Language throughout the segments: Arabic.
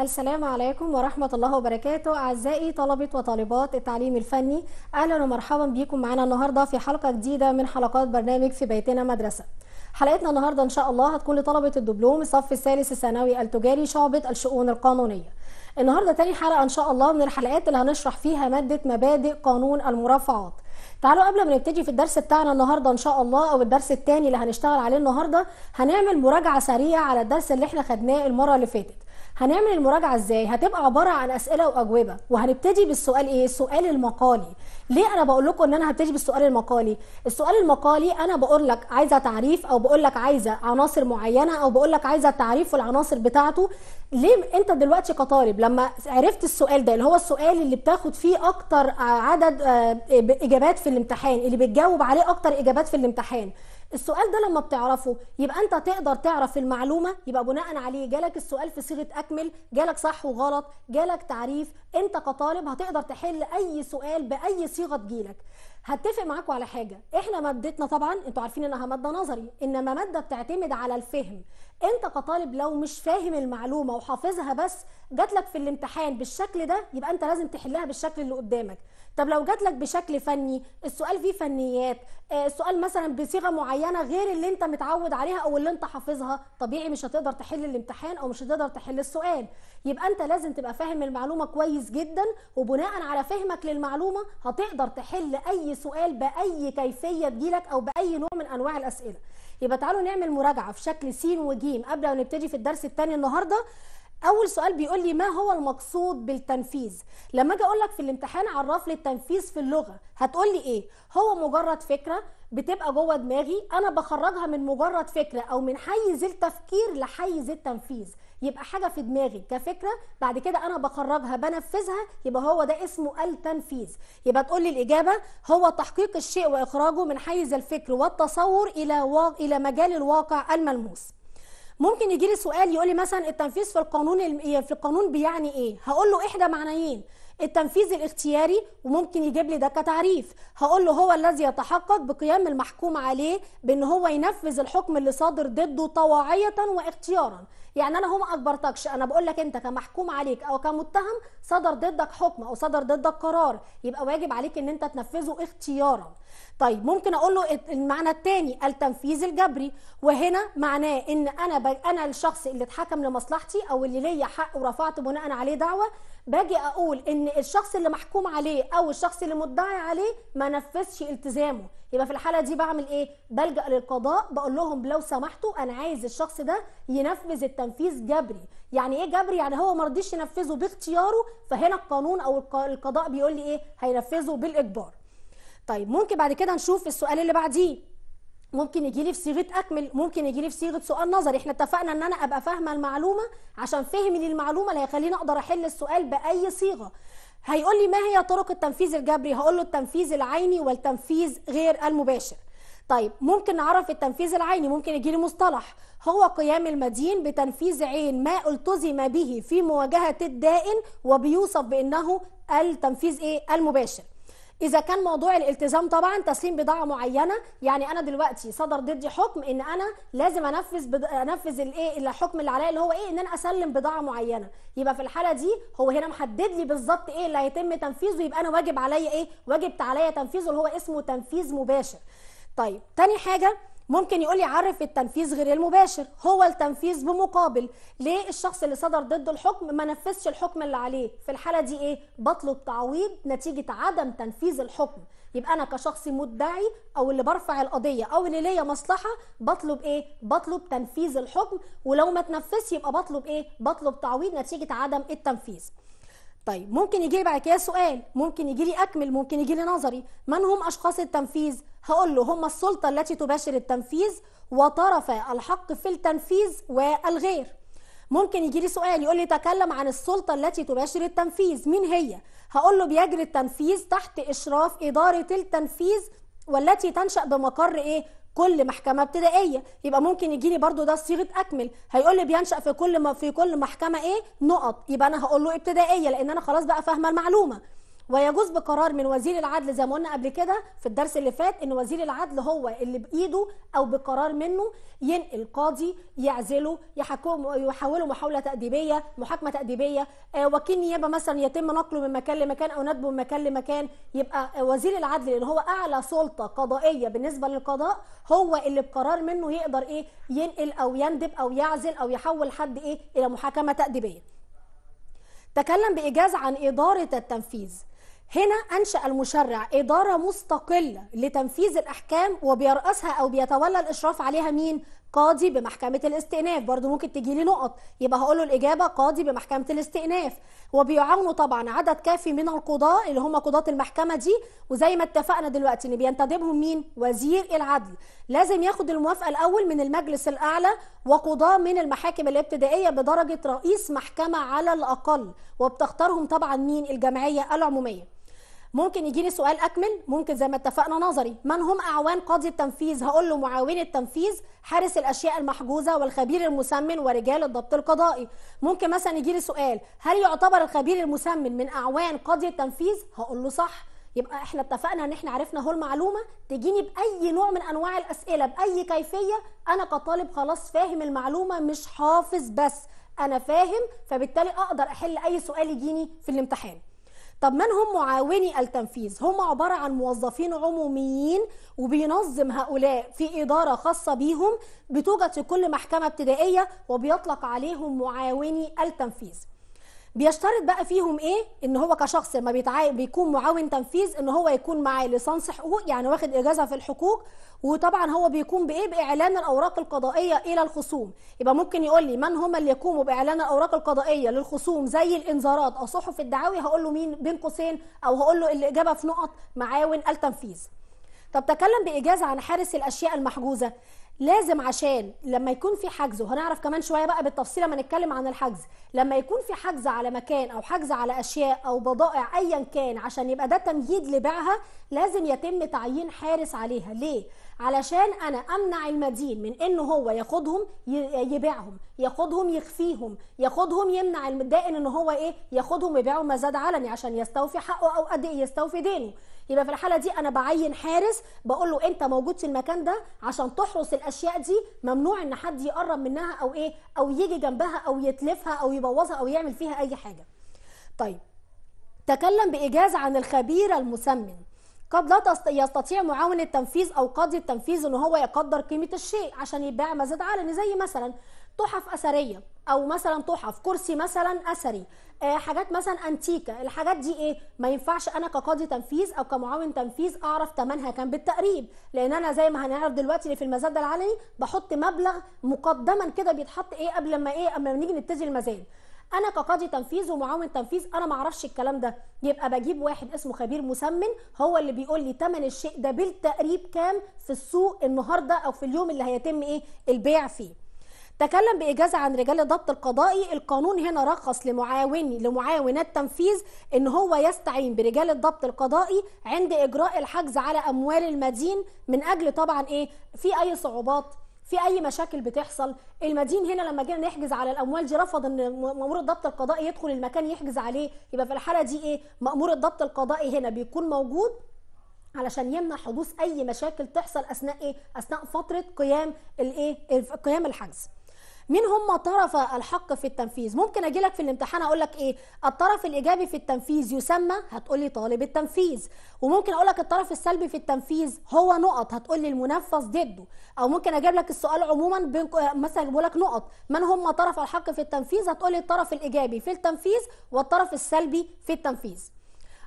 السلام عليكم ورحمة الله وبركاته أعزائي طلبة وطالبات التعليم الفني أهلا ومرحبا بكم معنا النهاردة في حلقة جديدة من حلقات برنامج في بيتنا مدرسة حلقتنا النهاردة إن شاء الله هتكون لطلبة الدبلوم الصف الثالث الثانوي التجاري شعبة الشؤون القانونية النهاردة تاني حلقة إن شاء الله من الحلقات اللي هنشرح فيها مادة مبادئ قانون المرافعات تعالوا قبل ما نبتدي في الدرس بتاعنا النهارده ان شاء الله او الدرس الثاني اللي هنشتغل عليه النهارده هنعمل مراجعه سريعه على الدرس اللي احنا خدناه المره اللي فاتت هنعمل المراجعه ازاي هتبقى عباره عن اسئله واجوبه وهنبتدي بالسؤال ايه السؤال المقالي ليه انا بقول لكم ان انا هبتدي بالسؤال المقالي السؤال المقالي انا بقول لك عايزه تعريف او بقول لك عايزه عناصر معينه او بقول لك عايزه التعريف والعناصر بتاعته ليه انت دلوقتي كطالب لما عرفت السؤال ده اللي هو السؤال اللي بتاخد فيه اكتر عدد آه، اجابات في الامتحان اللي بتجاوب عليه اكتر اجابات في الامتحان السؤال ده لما بتعرفه يبقى انت تقدر تعرف المعلومه يبقى بناء عليه جالك السؤال في صيغه اكمل جالك صح وغلط جالك تعريف انت كطالب هتقدر تحل اي سؤال باي صيغه تجيلك هتفق معاكم على حاجه احنا مادتنا طبعا انتوا عارفين انها ماده نظري انما ماده بتعتمد على الفهم انت كطالب لو مش فاهم المعلومه وحافظها بس جات لك في الامتحان بالشكل ده يبقى انت لازم تحلها بالشكل اللي قدامك طب لو جات لك بشكل فني السؤال فيه فنيات آه، السؤال مثلا بصيغه معينه غير اللي انت متعود عليها او اللي انت حافظها طبيعي مش هتقدر تحل الامتحان او مش هتقدر تحل السؤال يبقى انت لازم تبقى فاهم المعلومه كويس جدا وبناء على فهمك للمعلومه هتقدر تحل اي سؤال باي كيفيه تجيلك او باي نوع من انواع الاسئله يبقى تعالوا نعمل مراجعه في شكل س وج قبل ما نبتدي في الدرس الثاني النهارده اول سؤال بيقول لي ما هو المقصود بالتنفيذ لما اجي اقول لك في الامتحان عرف لي التنفيذ في اللغه هتقول لي ايه هو مجرد فكره بتبقى جوه دماغي انا بخرجها من مجرد فكره او من حيز التفكير لحيز التنفيذ يبقى حاجه في دماغي كفكره بعد كده انا بخرجها بنفذها يبقى هو ده اسمه التنفيذ يبقى تقول لي الاجابه هو تحقيق الشيء واخراجه من حيز الفكر والتصور الى و... الى مجال الواقع الملموس ممكن يجي لي سؤال يقول لي مثلا التنفيذ في القانون إيه، في القانون بيعني ايه هقول له احدى معنيين التنفيذ الاختياري وممكن يجيب لي ده كتعريف هقول له هو الذي يتحقق بقيام المحكوم عليه بان هو ينفذ الحكم اللي صادر ضده طواعيه واختيارا يعني انا هو ما اجبرتكش انا بقول لك انت كمحكوم عليك او كمتهم صدر ضدك حكم او صدر ضدك قرار يبقى واجب عليك ان انت تنفذه اختيارا طيب ممكن اقول له المعنى الثاني التنفيذ الجبري وهنا معناه ان انا انا الشخص اللي اتحكم لمصلحتي او اللي ليا حق ورفعت بناء عليه دعوه باجي اقول ان الشخص اللي محكوم عليه او الشخص اللي مدعي عليه ما نفذش التزامه يبقى في الحاله دي بعمل ايه بلجا للقضاء بقول لهم لو سمحتوا انا عايز الشخص ده ينفذ التنفيذ جبري يعني ايه جبري يعني هو ما رضيش ينفذه باختياره فهنا القانون او القضاء بيقول لي ايه هينفذه بالاجبار طيب ممكن بعد كده نشوف السؤال اللي بعديه ممكن يجي لي في صيغه اكمل ممكن يجي لي في صيغه سؤال نظري احنا اتفقنا ان انا ابقى فاهمه المعلومه عشان فهمي للمعلومه اللي هيخليني اقدر احل السؤال باي صيغه هيقول لي ما هي طرق التنفيذ الجبري هقول له التنفيذ العيني والتنفيذ غير المباشر طيب ممكن نعرف التنفيذ العيني ممكن يجي لي مصطلح هو قيام المدين بتنفيذ عين ما التزم به في مواجهه الدائن وبيوصف بانه التنفيذ ايه المباشر اذا كان موضوع الالتزام طبعا تسليم بضاعه معينه يعني انا دلوقتي صدر ضدي حكم ان انا لازم انفذ بض... انفذ الايه الحكم اللي عليا اللي هو ايه ان انا اسلم بضاعه معينه يبقى في الحاله دي هو هنا محدد لي بالظبط ايه اللي هيتم تنفيذه يبقى انا واجب عليا ايه واجب عليا تنفيذه اللي هو اسمه تنفيذ مباشر طيب تاني حاجه ممكن يقول لي عرف التنفيذ غير المباشر هو التنفيذ بمقابل ليه الشخص اللي صدر ضد الحكم ما نفذش الحكم اللي عليه في الحاله دي ايه بطلب تعويض نتيجه عدم تنفيذ الحكم يبقى انا كشخص مدعي او اللي برفع القضيه او اللي ليا مصلحه بطلب ايه بطلب تنفيذ الحكم ولو ما تنفذش يبقى بطلب ايه بطلب تعويض نتيجه عدم التنفيذ طيب ممكن يجي لي بعد كده سؤال ممكن يجي لي اكمل ممكن يجي لي نظري من هم اشخاص التنفيذ هقول له هم السلطه التي تباشر التنفيذ وطرف الحق في التنفيذ والغير ممكن يجي لي سؤال يقول لي تكلم عن السلطه التي تباشر التنفيذ مين هي هقول له بيجري التنفيذ تحت اشراف اداره التنفيذ والتي تنشا بمقر ايه كل محكمه ابتدائيه يبقى ممكن يجي لي برده ده صيغه اكمل هيقول لي بينشا في كل ما في كل محكمه ايه نقط يبقى انا هقول له ابتدائيه لان انا خلاص بقى فاهمه المعلومه ويجوز بقرار من وزير العدل زي ما قلنا قبل كده في الدرس اللي فات ان وزير العدل هو اللي بايده او بقرار منه ينقل قاضي يعزله يحكم يحوله محاوله تاديبيه محاكمه تاديبيه آه، وكيل نيابه مثلا يتم نقله من مكان لمكان او ندبه من مكان لمكان يبقى وزير العدل اللي هو اعلى سلطه قضائيه بالنسبه للقضاء هو اللي بقرار منه يقدر ايه ينقل او يندب او يعزل او يحول حد ايه الى محاكمه تاديبيه تكلم بايجاز عن اداره التنفيذ هنا أنشأ المشرع إدارة مستقلة لتنفيذ الأحكام وبيرأسها أو بيتولى الإشراف عليها مين؟ قاضي بمحكمة الاستئناف برضو ممكن تجي لي نقط يبقى هقول له الإجابة قاضي بمحكمة الاستئناف وبيعاونوا طبعا عدد كافي من القضاة اللي هم قضاة المحكمة دي وزي ما اتفقنا دلوقتي إن بينتدبهم مين؟ وزير العدل لازم ياخد الموافقة الأول من المجلس الأعلى وقضاة من المحاكم الابتدائية بدرجة رئيس محكمة على الأقل وبتختارهم طبعا مين؟ الجمعية العمومية ممكن يجي لي سؤال اكمل ممكن زي ما اتفقنا نظري من هم اعوان قاضي التنفيذ هقول له معاون التنفيذ حارس الاشياء المحجوزه والخبير المسمن ورجال الضبط القضائي ممكن مثلا يجي لي سؤال هل يعتبر الخبير المسمن من اعوان قاضي التنفيذ هقول له صح يبقى احنا اتفقنا ان احنا عرفنا هو المعلومه تجيني باي نوع من انواع الاسئله باي كيفيه انا كطالب خلاص فاهم المعلومه مش حافظ بس انا فاهم فبالتالي اقدر احل اي سؤال يجيني في الامتحان طب من هم معاوني التنفيذ هم عبارة عن موظفين عموميين وبينظم هؤلاء في إدارة خاصة بيهم بتوجد في كل محكمة ابتدائية وبيطلق عليهم معاوني التنفيذ بيشترط بقى فيهم ايه ان هو كشخص لما بيكون معاون تنفيذ ان هو يكون معاه ليسانس حقوق يعني واخد اجازه في الحقوق وطبعا هو بيقوم بايه باعلان الاوراق القضائيه الى الخصوم يبقى ممكن يقول لي من هم اللي يقوموا باعلان الاوراق القضائيه للخصوم زي الانذارات او صحف الدعاوي هقول له مين بين قوسين او هقول له الاجابه في نقط معاون التنفيذ طب تكلم باجازه عن حارس الاشياء المحجوزه لازم عشان لما يكون في حجز وهنعرف كمان شويه بقى بالتفصيل لما نتكلم عن الحجز لما يكون في حجز على مكان او حجز على اشياء او بضائع ايا كان عشان يبقى ده تمهيد لبيعها لازم يتم تعيين حارس عليها ليه علشان انا امنع المدين من انه هو ياخدهم يبيعهم ياخدهم يخفيهم ياخدهم يمنع المدائن ان هو ايه ياخدهم يبيعهم مزاد علني عشان يستوفي حقه او قد يستوفي دينه يبقى في الحاله دي انا بعين حارس بقول له انت موجود في المكان ده عشان تحرس الاشياء دي ممنوع ان حد يقرب منها او ايه او يجي جنبها او يتلفها او يبوظها او يعمل فيها اي حاجه طيب تكلم بايجاز عن الخبير المسمن قد لا يستطيع معاون التنفيذ او قاضي التنفيذ ان هو يقدر قيمه الشيء عشان يتباع مزاد علني زي مثلا تحف اثريه او مثلا تحف كرسي مثلا اثري آه حاجات مثلا انتيكه الحاجات دي ايه ما ينفعش انا كقاضي تنفيذ او كمعاون تنفيذ اعرف ثمنها كام بالتقريب لان انا زي ما هنعرف دلوقتي اللي في المزاد العلني بحط مبلغ مقدما كده بيتحط ايه قبل ما ايه قبل ما نيجي نبتدي المزاد انا كقاضي تنفيذ ومعاون تنفيذ انا ما اعرفش الكلام ده يبقى بجيب واحد اسمه خبير مسمن هو اللي بيقول لي ثمن الشيء ده بالتقريب كام في السوق النهارده او في اليوم اللي هيتم ايه البيع فيه تكلم باجازه عن رجال الضبط القضائي القانون هنا رخص لمعاون لمعاونات التنفيذ ان هو يستعين برجال الضبط القضائي عند اجراء الحجز على اموال المدين من اجل طبعا ايه في اي صعوبات في اي مشاكل بتحصل المدين هنا لما جينا نحجز على الاموال دي رفض ان مامور الضبط القضائي يدخل المكان يحجز عليه يبقى في الحاله دي ايه مامور الضبط القضائي هنا بيكون موجود علشان يمنع حدوث اي مشاكل تحصل اثناء ايه اثناء فتره قيام الايه قيام الحجز مين هم طرف الحق في التنفيذ ممكن اجي لك في الامتحان اقول لك ايه الطرف الايجابي في التنفيذ يسمى هتقول لي طالب التنفيذ وممكن اقول لك الطرف السلبي في التنفيذ هو نقط هتقول لي المنفذ ضده او ممكن اجيب لك السؤال عموما مثلا اجيب لك نقط من هم طرف الحق في التنفيذ هتقول لي الطرف الايجابي في التنفيذ والطرف السلبي في التنفيذ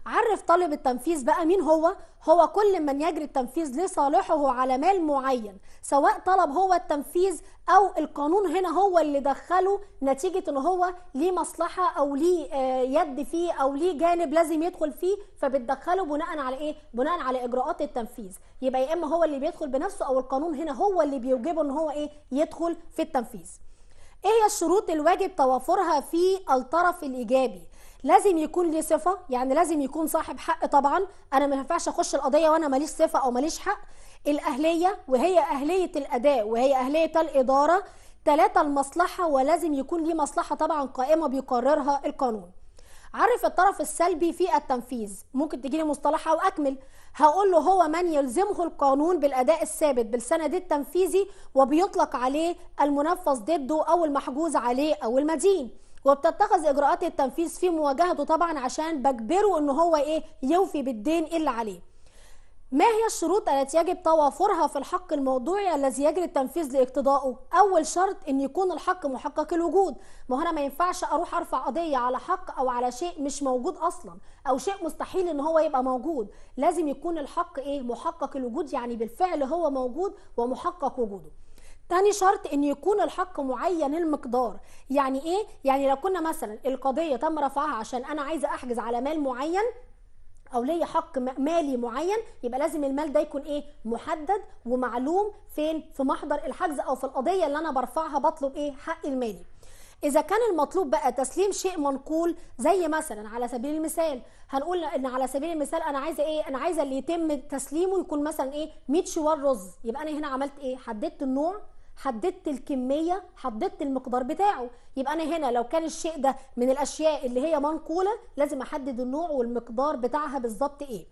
عرف طالب التنفيذ بقى مين هو هو كل من يجري التنفيذ لصالحه على مال معين سواء طلب هو التنفيذ او القانون هنا هو اللي دخله نتيجه ان هو ليه مصلحه او ليه آه، يد فيه او ليه جانب لازم يدخل فيه فبتدخله بناء على ايه بناء على اجراءات التنفيذ يبقى يا اما هو اللي بيدخل بنفسه او القانون هنا هو اللي بيوجبه ان هو ايه يدخل في التنفيذ ايه هي الشروط الواجب توافرها في الطرف الايجابي لازم يكون ليه صفه يعني لازم يكون صاحب حق طبعا انا ما ينفعش اخش القضيه وانا ماليش صفه او ماليش حق الاهليه وهي اهليه الاداء وهي اهليه الاداره ثلاثه المصلحه ولازم يكون ليه مصلحه طبعا قائمه بيقررها القانون عرف الطرف السلبي في التنفيذ ممكن تجيلي مصطلحة او اكمل هقول له هو من يلزمه القانون بالاداء الثابت بالسند التنفيذي وبيطلق عليه المنفذ ضده او المحجوز عليه او المدين وبتتخذ اجراءات التنفيذ في مواجهته طبعا عشان بجبره ان هو ايه يوفي بالدين اللي عليه ما هي الشروط التي يجب توافرها في الحق الموضوعي الذي يجري التنفيذ لاقتضائه؟ أول شرط إن يكون الحق محقق الوجود، ما هو أنا ما ينفعش أروح أرفع قضية على حق أو على شيء مش موجود أصلا، أو شيء مستحيل إن هو يبقى موجود، لازم يكون الحق إيه؟ محقق الوجود يعني بالفعل هو موجود ومحقق وجوده. تاني شرط ان يكون الحق معين المقدار يعني ايه يعني لو كنا مثلا القضيه تم رفعها عشان انا عايزه احجز على مال معين او ليا حق مالي معين يبقى لازم المال ده يكون ايه محدد ومعلوم فين في محضر الحجز او في القضيه اللي انا برفعها بطلب ايه حق المالي إذا كان المطلوب بقى تسليم شيء منقول زي مثلا على سبيل المثال هنقول إن على سبيل المثال أنا عايزة إيه؟ أنا عايزة اللي يتم تسليمه يكون مثلا إيه؟ 100 شوار رز، يبقى أنا هنا عملت إيه؟ حددت النوع حددت الكميه حددت المقدار بتاعه يبقى انا هنا لو كان الشيء ده من الاشياء اللي هي منقوله لازم احدد النوع والمقدار بتاعها بالظبط ايه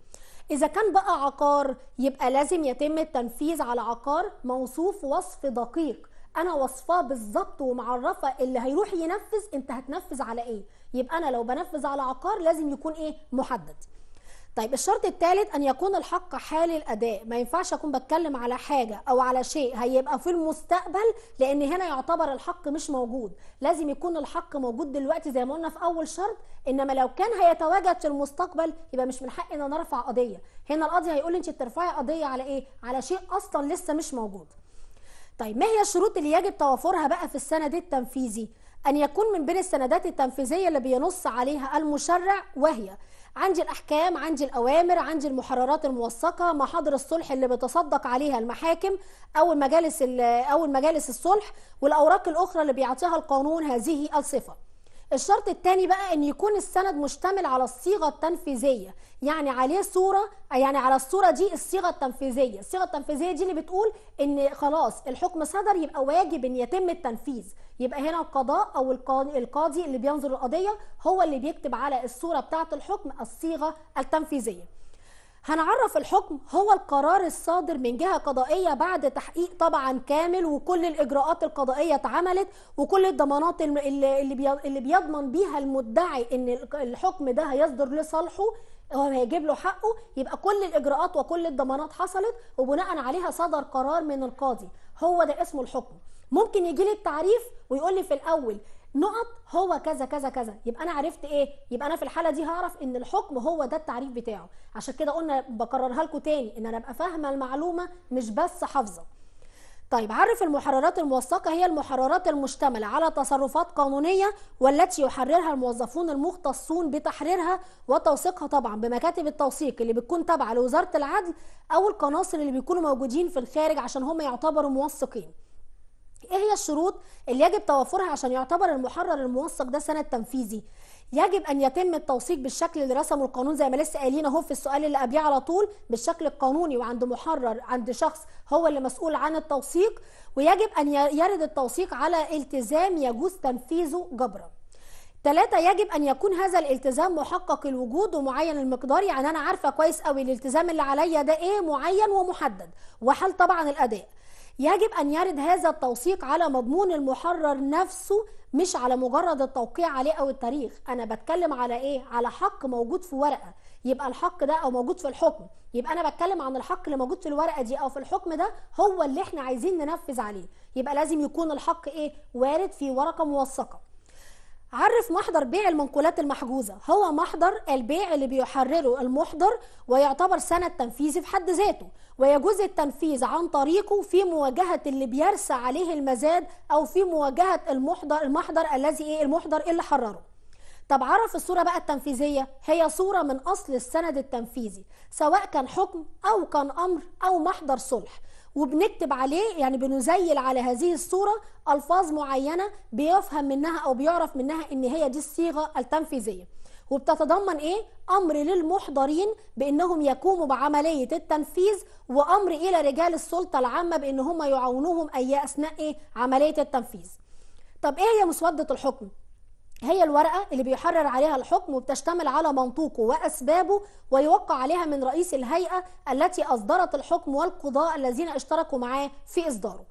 اذا كان بقى عقار يبقى لازم يتم التنفيذ على عقار موصوف وصف دقيق انا وصفاه بالظبط ومعرفه اللي هيروح ينفذ انت هتنفذ على ايه يبقى انا لو بنفذ على عقار لازم يكون ايه محدد طيب الشرط الثالث ان يكون الحق حال الاداء ما ينفعش اكون بتكلم على حاجه او على شيء هيبقى في المستقبل لان هنا يعتبر الحق مش موجود لازم يكون الحق موجود دلوقتي زي ما قلنا في اول شرط انما لو كان هيتواجد في المستقبل يبقى مش من حقي ان انا ارفع قضيه هنا القاضي هيقول انت بترفعي قضيه على ايه على شيء اصلا لسه مش موجود طيب ما هي الشروط اللي يجب توافرها بقى في السند التنفيذي ان يكون من بين السندات التنفيذيه اللي بينص عليها المشرع وهي عندي الاحكام عندي الاوامر عندي المحررات الموثقه محاضر الصلح اللي بتصدق عليها المحاكم او المجالس او المجالس الصلح والاوراق الاخرى اللي بيعطيها القانون هذه الصفه الشرط الثاني بقى ان يكون السند مشتمل على الصيغه التنفيذيه يعني عليه صوره يعني على الصوره دي الصيغه التنفيذيه الصيغه التنفيذيه دي اللي بتقول ان خلاص الحكم صدر يبقى واجب ان يتم التنفيذ يبقى هنا القضاء او القاضي اللي بينظر القضيه هو اللي بيكتب على الصوره بتاعه الحكم الصيغه التنفيذيه هنعرف الحكم هو القرار الصادر من جهة قضائية بعد تحقيق طبعا كامل وكل الإجراءات القضائية اتعملت وكل الضمانات اللي بيضمن بيها المدعي إن الحكم ده هيصدر لصالحه هو هيجيب له حقه يبقى كل الإجراءات وكل الضمانات حصلت وبناء عليها صدر قرار من القاضي هو ده اسمه الحكم ممكن يجي لي التعريف ويقول لي في الأول نقط هو كذا كذا كذا يبقى انا عرفت ايه يبقى انا في الحاله دي هعرف ان الحكم هو ده التعريف بتاعه عشان كده قلنا بكررها لكم تاني ان انا ابقى فاهمه المعلومه مش بس حافظه طيب عرف المحررات الموثقة هي المحررات المشتملة على تصرفات قانونية والتي يحررها الموظفون المختصون بتحريرها وتوثيقها طبعا بمكاتب التوثيق اللي بتكون تابعة لوزارة العدل أو القناصل اللي بيكونوا موجودين في الخارج عشان هم يعتبروا موثقين ايه هي الشروط اللي يجب توفرها عشان يعتبر المحرر الموثق ده سند تنفيذي يجب ان يتم التوثيق بالشكل اللي رسمه القانون زي ما لسه قايلين اهو في السؤال اللي قبليه على طول بالشكل القانوني وعند محرر عند شخص هو اللي مسؤول عن التوثيق ويجب ان يرد التوثيق على التزام يجوز تنفيذه جبرا ثلاثة يجب أن يكون هذا الالتزام محقق الوجود ومعين المقدار يعني أنا عارفة كويس قوي الالتزام اللي عليا ده إيه معين ومحدد وحل طبعا الأداء يجب أن يرد هذا التوثيق على مضمون المحرر نفسه مش على مجرد التوقيع عليه أو التاريخ أنا بتكلم على إيه؟ على حق موجود في ورقة يبقى الحق ده أو موجود في الحكم يبقى أنا بتكلم عن الحق اللي موجود في الورقة دي أو في الحكم ده هو اللي إحنا عايزين ننفذ عليه يبقى لازم يكون الحق إيه؟ وارد في ورقة موثقة عرف محضر بيع المنقولات المحجوزة هو محضر البيع اللي بيحرره المحضر ويعتبر سند تنفيذي في حد ذاته ويجوز التنفيذ عن طريقه في مواجهة اللي بيرسى عليه المزاد أو في مواجهة المحضر المحضر الذي إيه المحضر اللي حرره طب عرف الصورة بقى التنفيذية هي صورة من أصل السند التنفيذي سواء كان حكم أو كان أمر أو محضر صلح وبنكتب عليه يعني بنزيل على هذه الصورة ألفاظ معينة بيفهم منها أو بيعرف منها إن هي دي الصيغة التنفيذية وبتتضمن ايه امر للمحضرين بانهم يقوموا بعمليه التنفيذ وامر الى رجال السلطه العامه بان هم يعاونوهم اي اثناء ايه عمليه التنفيذ طب ايه هي مسوده الحكم هي الورقة اللي بيحرر عليها الحكم وبتشتمل على منطوقه وأسبابه ويوقع عليها من رئيس الهيئة التي أصدرت الحكم والقضاء الذين اشتركوا معاه في إصداره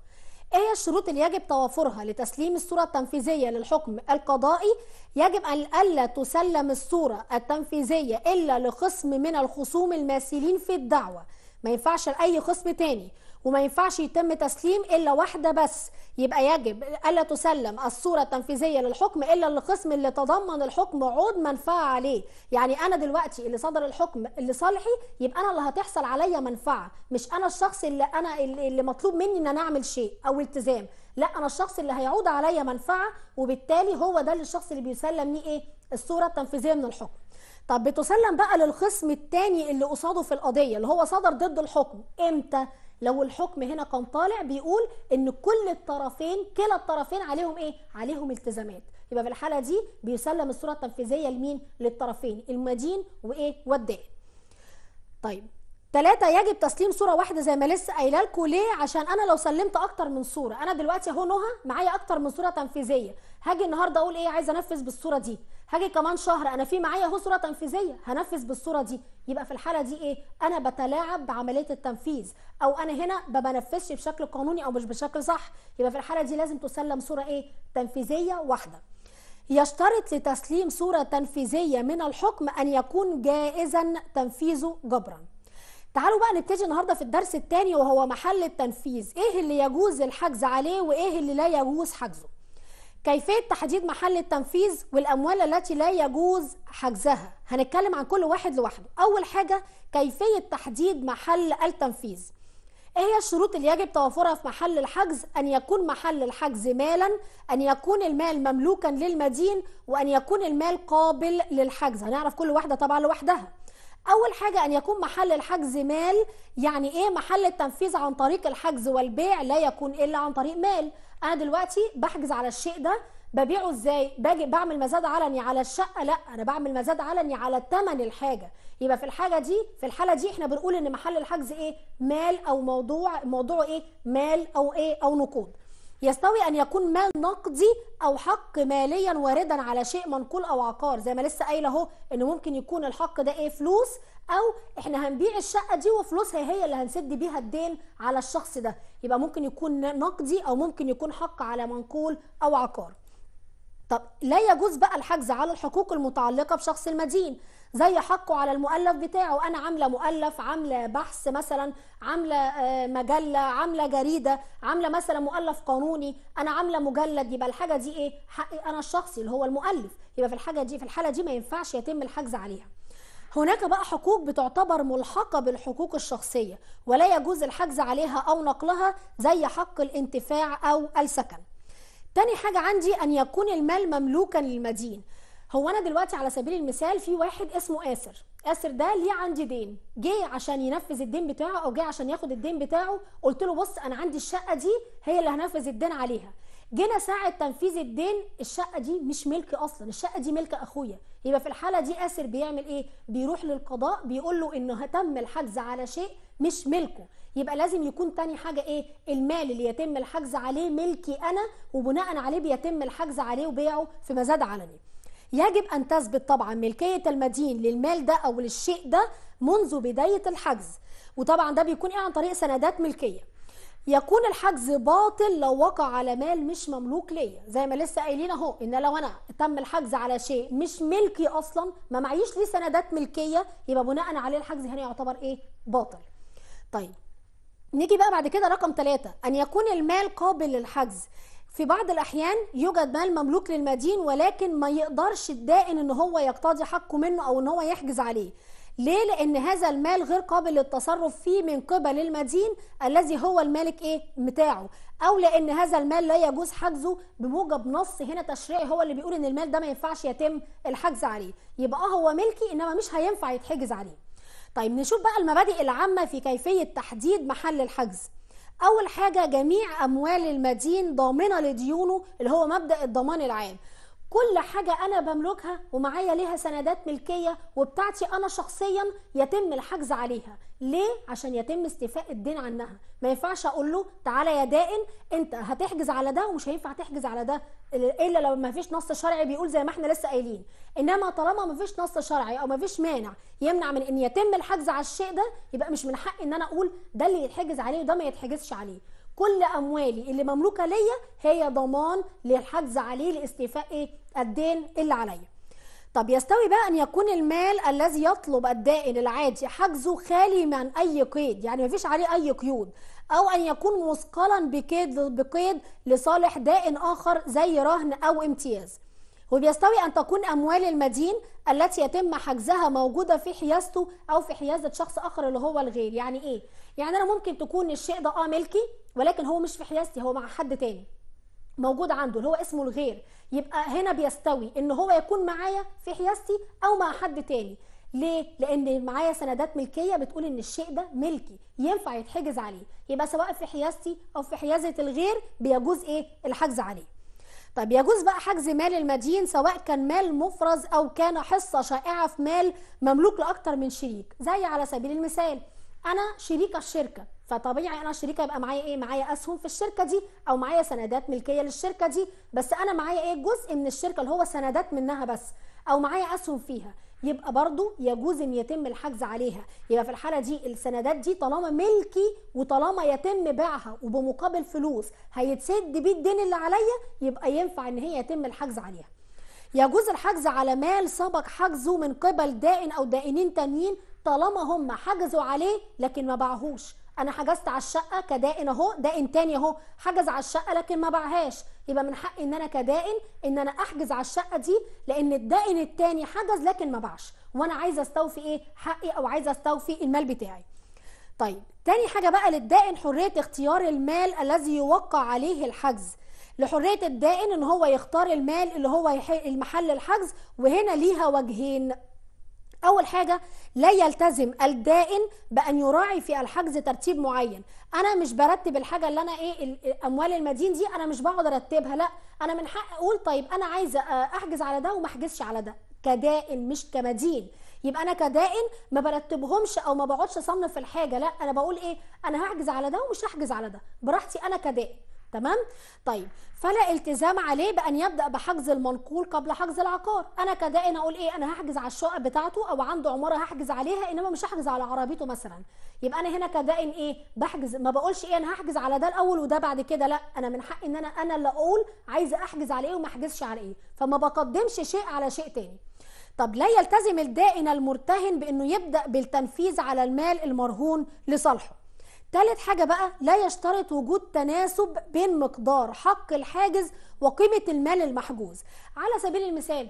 ايه الشروط اللي يجب توافرها لتسليم الصوره التنفيذيه للحكم القضائي يجب ان الا تسلم الصوره التنفيذيه الا لخصم من الخصوم الماثلين في الدعوه ما ينفعش لاي خصم تاني وما ينفعش يتم تسليم الا واحده بس يبقى يجب الا تسلم الصوره التنفيذيه للحكم الا للقسم اللي تضمن الحكم عود منفعه عليه يعني انا دلوقتي اللي صدر الحكم اللي صالحي يبقى انا اللي هتحصل عليا منفعه مش انا الشخص اللي انا اللي مطلوب مني ان انا اعمل شيء او التزام لا انا الشخص اللي هيعود عليا منفعه وبالتالي هو ده الشخص اللي بيسلمني ايه الصوره التنفيذيه من الحكم طب بتسلم بقى للخصم الثاني اللي قصاده في القضيه اللي هو صدر ضد الحكم امتى لو الحكم هنا كان طالع بيقول ان كل الطرفين كلا الطرفين عليهم ايه عليهم التزامات يبقى في الحاله دي بيسلم الصوره التنفيذيه لمين للطرفين المدين وايه والدائن طيب ثلاثة يجب تسليم صورة واحدة زي ما لسه قايله لكم ليه؟ عشان أنا لو سلمت أكتر من صورة، أنا دلوقتي أهو نهى معايا أكتر من صورة تنفيذية، هاجي النهارده أقول إيه عايز أنفذ بالصورة دي، هاجي كمان شهر أنا في معايا أهو صورة تنفيذية، هنفذ بالصورة دي، يبقى في الحالة دي إيه؟ أنا بتلاعب بعملية التنفيذ، أو أنا هنا ما بنفذش بشكل قانوني أو مش بشكل صح، يبقى في الحالة دي لازم تسلم صورة إيه؟ تنفيذية واحدة. يشترط لتسليم صورة تنفيذية من الحكم أن يكون جائزا تنفيذه جبرا. تعالوا بقى نبتدي النهارده في الدرس الثاني وهو محل التنفيذ ايه اللي يجوز الحجز عليه وايه اللي لا يجوز حجزه كيفيه تحديد محل التنفيذ والاموال التي لا يجوز حجزها هنتكلم عن كل واحد لوحده اول حاجه كيفيه تحديد محل التنفيذ ايه هي الشروط اللي يجب توافرها في محل الحجز ان يكون محل الحجز مالا ان يكون المال مملوكا للمدين وان يكون المال قابل للحجز هنعرف كل واحده طبعا لوحدها اول حاجه ان يكون محل الحجز مال يعني ايه محل التنفيذ عن طريق الحجز والبيع لا يكون الا عن طريق مال انا دلوقتي بحجز على الشيء ده ببيعه ازاي باجي بعمل مزاد علني على الشقه لا انا بعمل مزاد علني على ثمن الحاجه يبقى في الحاجه دي في الحاله دي احنا بنقول ان محل الحجز ايه مال او موضوع موضوعه ايه مال او ايه او نقود يستوي أن يكون مال نقدي أو حق ماليا واردا على شيء منقول أو عقار زي ما لسه قايلة أهو إن ممكن يكون الحق ده إيه فلوس أو إحنا هنبيع الشقة دي وفلوسها هي اللي هنسد بيها الدين على الشخص ده يبقى ممكن يكون نقدي أو ممكن يكون حق على منقول أو عقار طب لا يجوز بقى الحجز على الحقوق المتعلقه بشخص المدين زي حقه على المؤلف بتاعه انا عامله مؤلف عامله بحث مثلا عامله آه، مجله عامله جريده عامله مثلا مؤلف قانوني انا عامله مجلد يبقى الحاجه دي ايه حقي انا الشخصي اللي هو المؤلف يبقى في الحاجه دي في الحاله دي ما ينفعش يتم الحجز عليها هناك بقى حقوق بتعتبر ملحقة بالحقوق الشخصية ولا يجوز الحجز عليها أو نقلها زي حق الانتفاع أو السكن تاني حاجة عندي أن يكون المال مملوكا للمدين هو أنا دلوقتي على سبيل المثال في واحد اسمه آسر آسر ده ليه عندي دين جه عشان ينفذ الدين بتاعه أو جه عشان ياخد الدين بتاعه قلت له بص أنا عندي الشقة دي هي اللي هنفذ الدين عليها جينا ساعة تنفيذ الدين الشقة دي مش ملك أصلا الشقة دي ملك أخويا يبقى في الحالة دي آسر بيعمل إيه؟ بيروح للقضاء بيقول له إنه تم الحجز على شيء مش ملكه يبقى لازم يكون تاني حاجه ايه المال اللي يتم الحجز عليه ملكي انا وبناء عليه بيتم الحجز عليه وبيعه في مزاد علني يجب ان تثبت طبعا ملكيه المدين للمال ده او للشيء ده منذ بدايه الحجز وطبعا ده بيكون ايه عن طريق سندات ملكيه يكون الحجز باطل لو وقع على مال مش مملوك ليا زي ما لسه قايلين اهو ان لو انا تم الحجز على شيء مش ملكي اصلا ما معيش ليه سندات ملكيه يبقى بناء عليه الحجز هنا يعتبر ايه باطل طيب نيجي بقى بعد كده رقم ثلاثة أن يكون المال قابل للحجز في بعض الأحيان يوجد مال مملوك للمدين ولكن ما يقدرش الدائن أن هو يقتضي حقه منه أو أن هو يحجز عليه ليه؟ لأن هذا المال غير قابل للتصرف فيه من قبل المدين الذي هو المالك إيه؟ بتاعه أو لأن هذا المال لا يجوز حجزه بموجب نص هنا تشريعي هو اللي بيقول أن المال ده ما ينفعش يتم الحجز عليه يبقى هو ملكي إنما مش هينفع يتحجز عليه طيب نشوف بقى المبادئ العامة في كيفية تحديد محل الحجز أول حاجة جميع أموال المدين ضامنة لديونه اللي هو مبدأ الضمان العام كل حاجة أنا بملكها ومعايا ليها سندات ملكية وبتاعتي أنا شخصيا يتم الحجز عليها ليه؟ عشان يتم استيفاء الدين عنها ما ينفعش أقول له تعالى يا دائن أنت هتحجز على ده ومش هينفع تحجز على ده إلا لو ما فيش نص شرعي بيقول زي ما احنا لسه قايلين إنما طالما ما فيش نص شرعي أو ما فيش مانع يمنع من إن يتم الحجز على الشيء ده يبقى مش من حق إن أنا أقول ده اللي يتحجز عليه وده ما يتحجزش عليه كل أموالي اللي مملوكة ليا هي ضمان للحجز عليه لاستيفاء إيه؟ الدين اللي عليا طب يستوي بقى أن يكون المال الذي يطلب الدائن العادي حجزه خالي من أي قيد يعني مفيش عليه أي قيود أو أن يكون مثقلا بقيد بقيد لصالح دائن آخر زي رهن أو امتياز وبيستوي أن تكون أموال المدين التي يتم حجزها موجودة في حيازته أو في حيازة شخص آخر اللي هو الغير يعني إيه؟ يعني أنا ممكن تكون الشيء ده آه ملكي ولكن هو مش في حيازتي هو مع حد تاني موجود عنده اللي هو اسمه الغير يبقى هنا بيستوي ان هو يكون معايا في حيازتي او مع حد تاني ليه؟ لأن معايا سندات ملكية بتقول إن الشيء ده ملكي ينفع يتحجز عليه، يبقى سواء في حيازتي أو في حيازة الغير بيجوز إيه؟ الحجز عليه. طب يجوز بقى حجز مال المدين سواء كان مال مفرز أو كان حصة شائعة في مال مملوك لأكتر من شريك، زي على سبيل المثال أنا شريكة في فطبيعي انا شريكه يبقى معايا ايه معايا اسهم في الشركه دي او معايا سندات ملكيه للشركه دي بس انا معايا ايه جزء من الشركه اللي هو سندات منها بس او معايا اسهم فيها يبقى برضو يجوز ان يتم الحجز عليها يبقى في الحاله دي السندات دي طالما ملكي وطالما يتم بيعها وبمقابل فلوس هيتسد بيه الدين اللي عليا يبقى ينفع ان هي يتم الحجز عليها يجوز الحجز على مال سبق حجزه من قبل دائن او دائنين تانيين طالما هم حجزوا عليه لكن ما باعهوش انا حجزت على الشقه كدائن اهو دائن تاني اهو حجز على الشقه لكن ما باعهاش يبقى من حقي ان انا كدائن ان انا احجز على الشقه دي لان الدائن التاني حجز لكن ما باعش وانا عايزه استوفي ايه حقي او عايزه استوفي المال بتاعي طيب تاني حاجه بقى للدائن حريه اختيار المال الذي يوقع عليه الحجز لحريه الدائن ان هو يختار المال اللي هو المحل الحجز وهنا ليها وجهين أول حاجة لا يلتزم الدائن بأن يراعي في الحجز ترتيب معين أنا مش برتب الحاجة اللي أنا إيه أموال المدين دي أنا مش بقعد أرتبها لا أنا من حق أقول طيب أنا عايزة آه، أحجز على ده وما أحجزش على ده كدائن مش كمدين يبقى انا كدائن ما برتبهمش او ما بقعدش اصنف الحاجه لا انا بقول ايه انا هحجز على ده ومش هحجز على ده براحتي انا كدائن تمام طيب فلا التزام عليه بان يبدا بحجز المنقول قبل حجز العقار انا كدائن اقول ايه انا هحجز على الشقه بتاعته او عنده عماره هحجز عليها انما مش هحجز على عربيته مثلا يبقى انا هنا كدائن ايه بحجز ما بقولش ايه انا هحجز على ده الاول وده بعد كده لا انا من حقي ان انا انا اللي اقول عايزه احجز على ايه وما احجزش على ايه فما بقدمش شيء على شيء تاني طب لا يلتزم الدائن المرتهن بانه يبدا بالتنفيذ على المال المرهون لصالحه ثالث حاجة بقى لا يشترط وجود تناسب بين مقدار حق الحاجز وقيمة المال المحجوز على سبيل المثال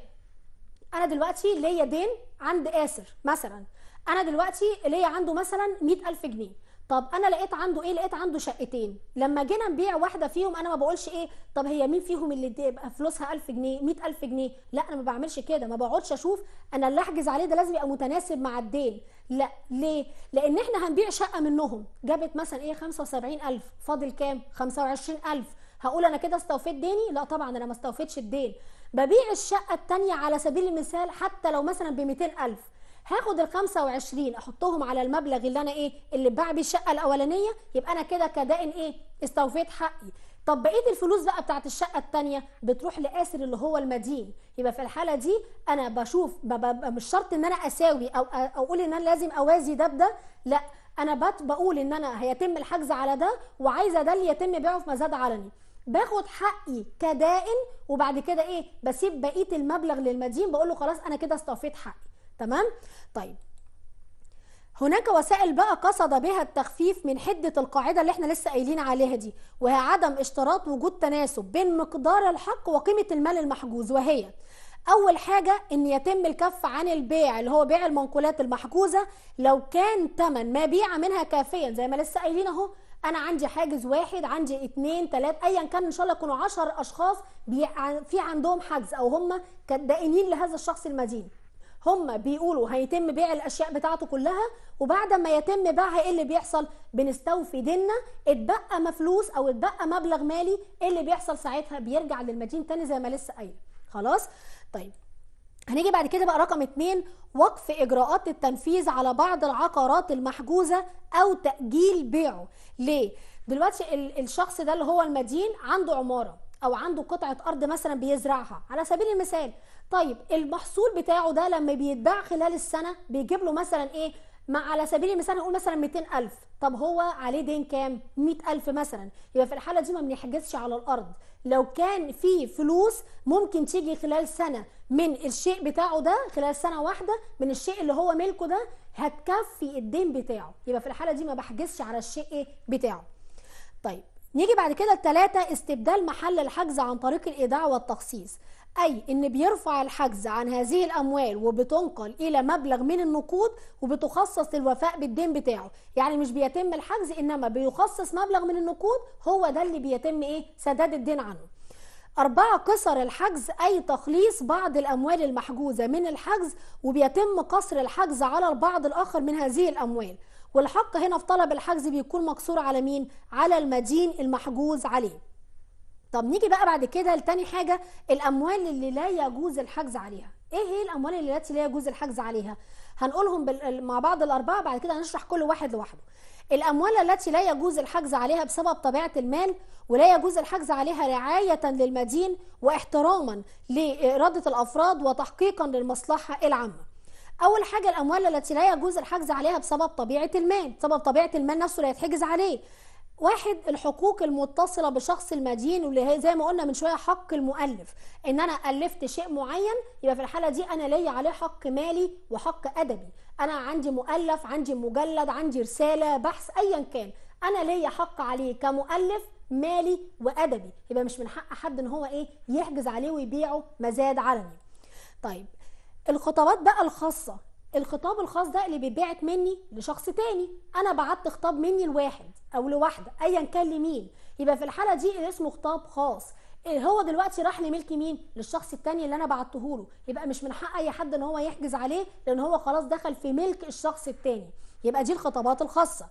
أنا دلوقتي ليا دين عند آسر مثلا أنا دلوقتي ليا عنده مثلا ألف جنيه طب انا لقيت عنده ايه لقيت عنده شقتين لما جينا نبيع واحده فيهم انا ما بقولش ايه طب هي مين فيهم اللي يبقى فلوسها 1000 جنيه 100000 جنيه لا انا ما بعملش كده ما بقعدش اشوف انا اللي هحجز عليه ده لازم يبقى متناسب مع الدين لا ليه لان احنا هنبيع شقه منهم جابت مثلا ايه 75000 فاضل كام 25000 هقول انا كده استوفيت ديني لا طبعا انا ما استوفيتش الدين ببيع الشقه الثانيه على سبيل المثال حتى لو مثلا ب 200000 هاخد ال 25 احطهم على المبلغ اللي انا ايه اللي باع بيه الشقه الاولانيه يبقى انا كده كدائن ايه استوفيت حقي طب بقيه الفلوس بقى بتاعت الشقه الثانيه بتروح لاسر اللي هو المدين يبقى في الحاله دي انا بشوف مش شرط ان انا اساوي او اقول ان انا لازم اوازي ده بده لا انا بقول ان انا هيتم الحجز على ده وعايزه ده اللي يتم بيعه في مزاد علني باخد حقي كدائن وبعد كده ايه بسيب بقيه المبلغ للمدين بقول له خلاص انا كده استوفيت حقي تمام طيب هناك وسائل بقى قصد بها التخفيف من حدة القاعدة اللي احنا لسه قايلين عليها دي وهي عدم اشتراط وجود تناسب بين مقدار الحق وقيمة المال المحجوز وهي أول حاجة إن يتم الكف عن البيع اللي هو بيع المنقولات المحجوزة لو كان تمن ما بيع منها كافيا زي ما لسه قايلين أهو أنا عندي حاجز واحد عندي اتنين تلات أيا كان إن شاء الله يكونوا 10 أشخاص في عندهم حجز أو هم دائنين لهذا الشخص المدين هم بيقولوا هيتم بيع الاشياء بتاعته كلها وبعد ما يتم بيعها ايه اللي بيحصل بنستوفي ديننا اتبقى مفلوس او اتبقى مبلغ مالي ايه اللي بيحصل ساعتها بيرجع للمدين تاني زي ما لسه قايل خلاص طيب هنيجي بعد كده بقى رقم اتنين وقف اجراءات التنفيذ على بعض العقارات المحجوزه او تاجيل بيعه ليه دلوقتي الشخص ده اللي هو المدين عنده عماره او عنده قطعه ارض مثلا بيزرعها على سبيل المثال طيب المحصول بتاعه ده لما بيتباع خلال السنه بيجيب له مثلا ايه مع على سبيل المثال نقول مثلا 200000 طب هو عليه دين كام 100000 مثلا يبقى في الحاله دي ما بنحجزش على الارض لو كان في فلوس ممكن تيجي خلال سنه من الشيء بتاعه ده خلال سنه واحده من الشيء اللي هو ملكه ده هتكفي الدين بتاعه يبقى في الحاله دي ما بحجزش على الشيء إيه؟ بتاعه طيب نيجي بعد كده الثلاثة استبدال محل الحجز عن طريق الإيداع والتخصيص أي إن بيرفع الحجز عن هذه الأموال وبتنقل إلى مبلغ من النقود وبتخصص الوفاء بالدين بتاعه يعني مش بيتم الحجز إنما بيخصص مبلغ من النقود هو ده اللي بيتم إيه سداد الدين عنه أربعة قصر الحجز أي تخليص بعض الأموال المحجوزة من الحجز وبيتم قصر الحجز على البعض الآخر من هذه الأموال والحق هنا في طلب الحجز بيكون مكسور على مين؟ على المدين المحجوز عليه طب نيجي بقى بعد كده لتاني حاجه الاموال اللي لا يجوز الحجز عليها ايه هي الاموال اللي التي لا يجوز الحجز عليها هنقولهم بال... مع بعض الاربعه بعد كده هنشرح كل واحد لوحده الاموال التي لا يجوز الحجز عليها بسبب طبيعه المال ولا يجوز الحجز عليها رعايه للمدين واحتراما لاراده الافراد وتحقيقا للمصلحه العامه اول حاجه الاموال التي لا يجوز الحجز عليها بسبب طبيعه المال بسبب طبيعه المال نفسه لا يتحجز عليه واحد الحقوق المتصله بشخص المدين واللي هي زي ما قلنا من شويه حق المؤلف ان انا الفت شيء معين يبقى في الحاله دي انا ليا عليه حق مالي وحق ادبي انا عندي مؤلف عندي مجلد عندي رساله بحث ايا كان انا ليا حق عليه كمؤلف مالي وادبي يبقى مش من حق حد ان هو ايه يحجز عليه ويبيعه مزاد علني طيب الخطابات بقى الخاصه الخطاب الخاص ده اللي بيتبعت مني لشخص تاني انا بعت خطاب مني لواحد او لواحده ايا كان لمين يبقى في الحاله دي الاسم خطاب خاص إيه، هو دلوقتي راح لملك مين للشخص التاني اللي انا بعته له يبقى مش من حق اي حد ان هو يحجز عليه لان هو خلاص دخل في ملك الشخص التاني يبقى دي الخطابات الخاصه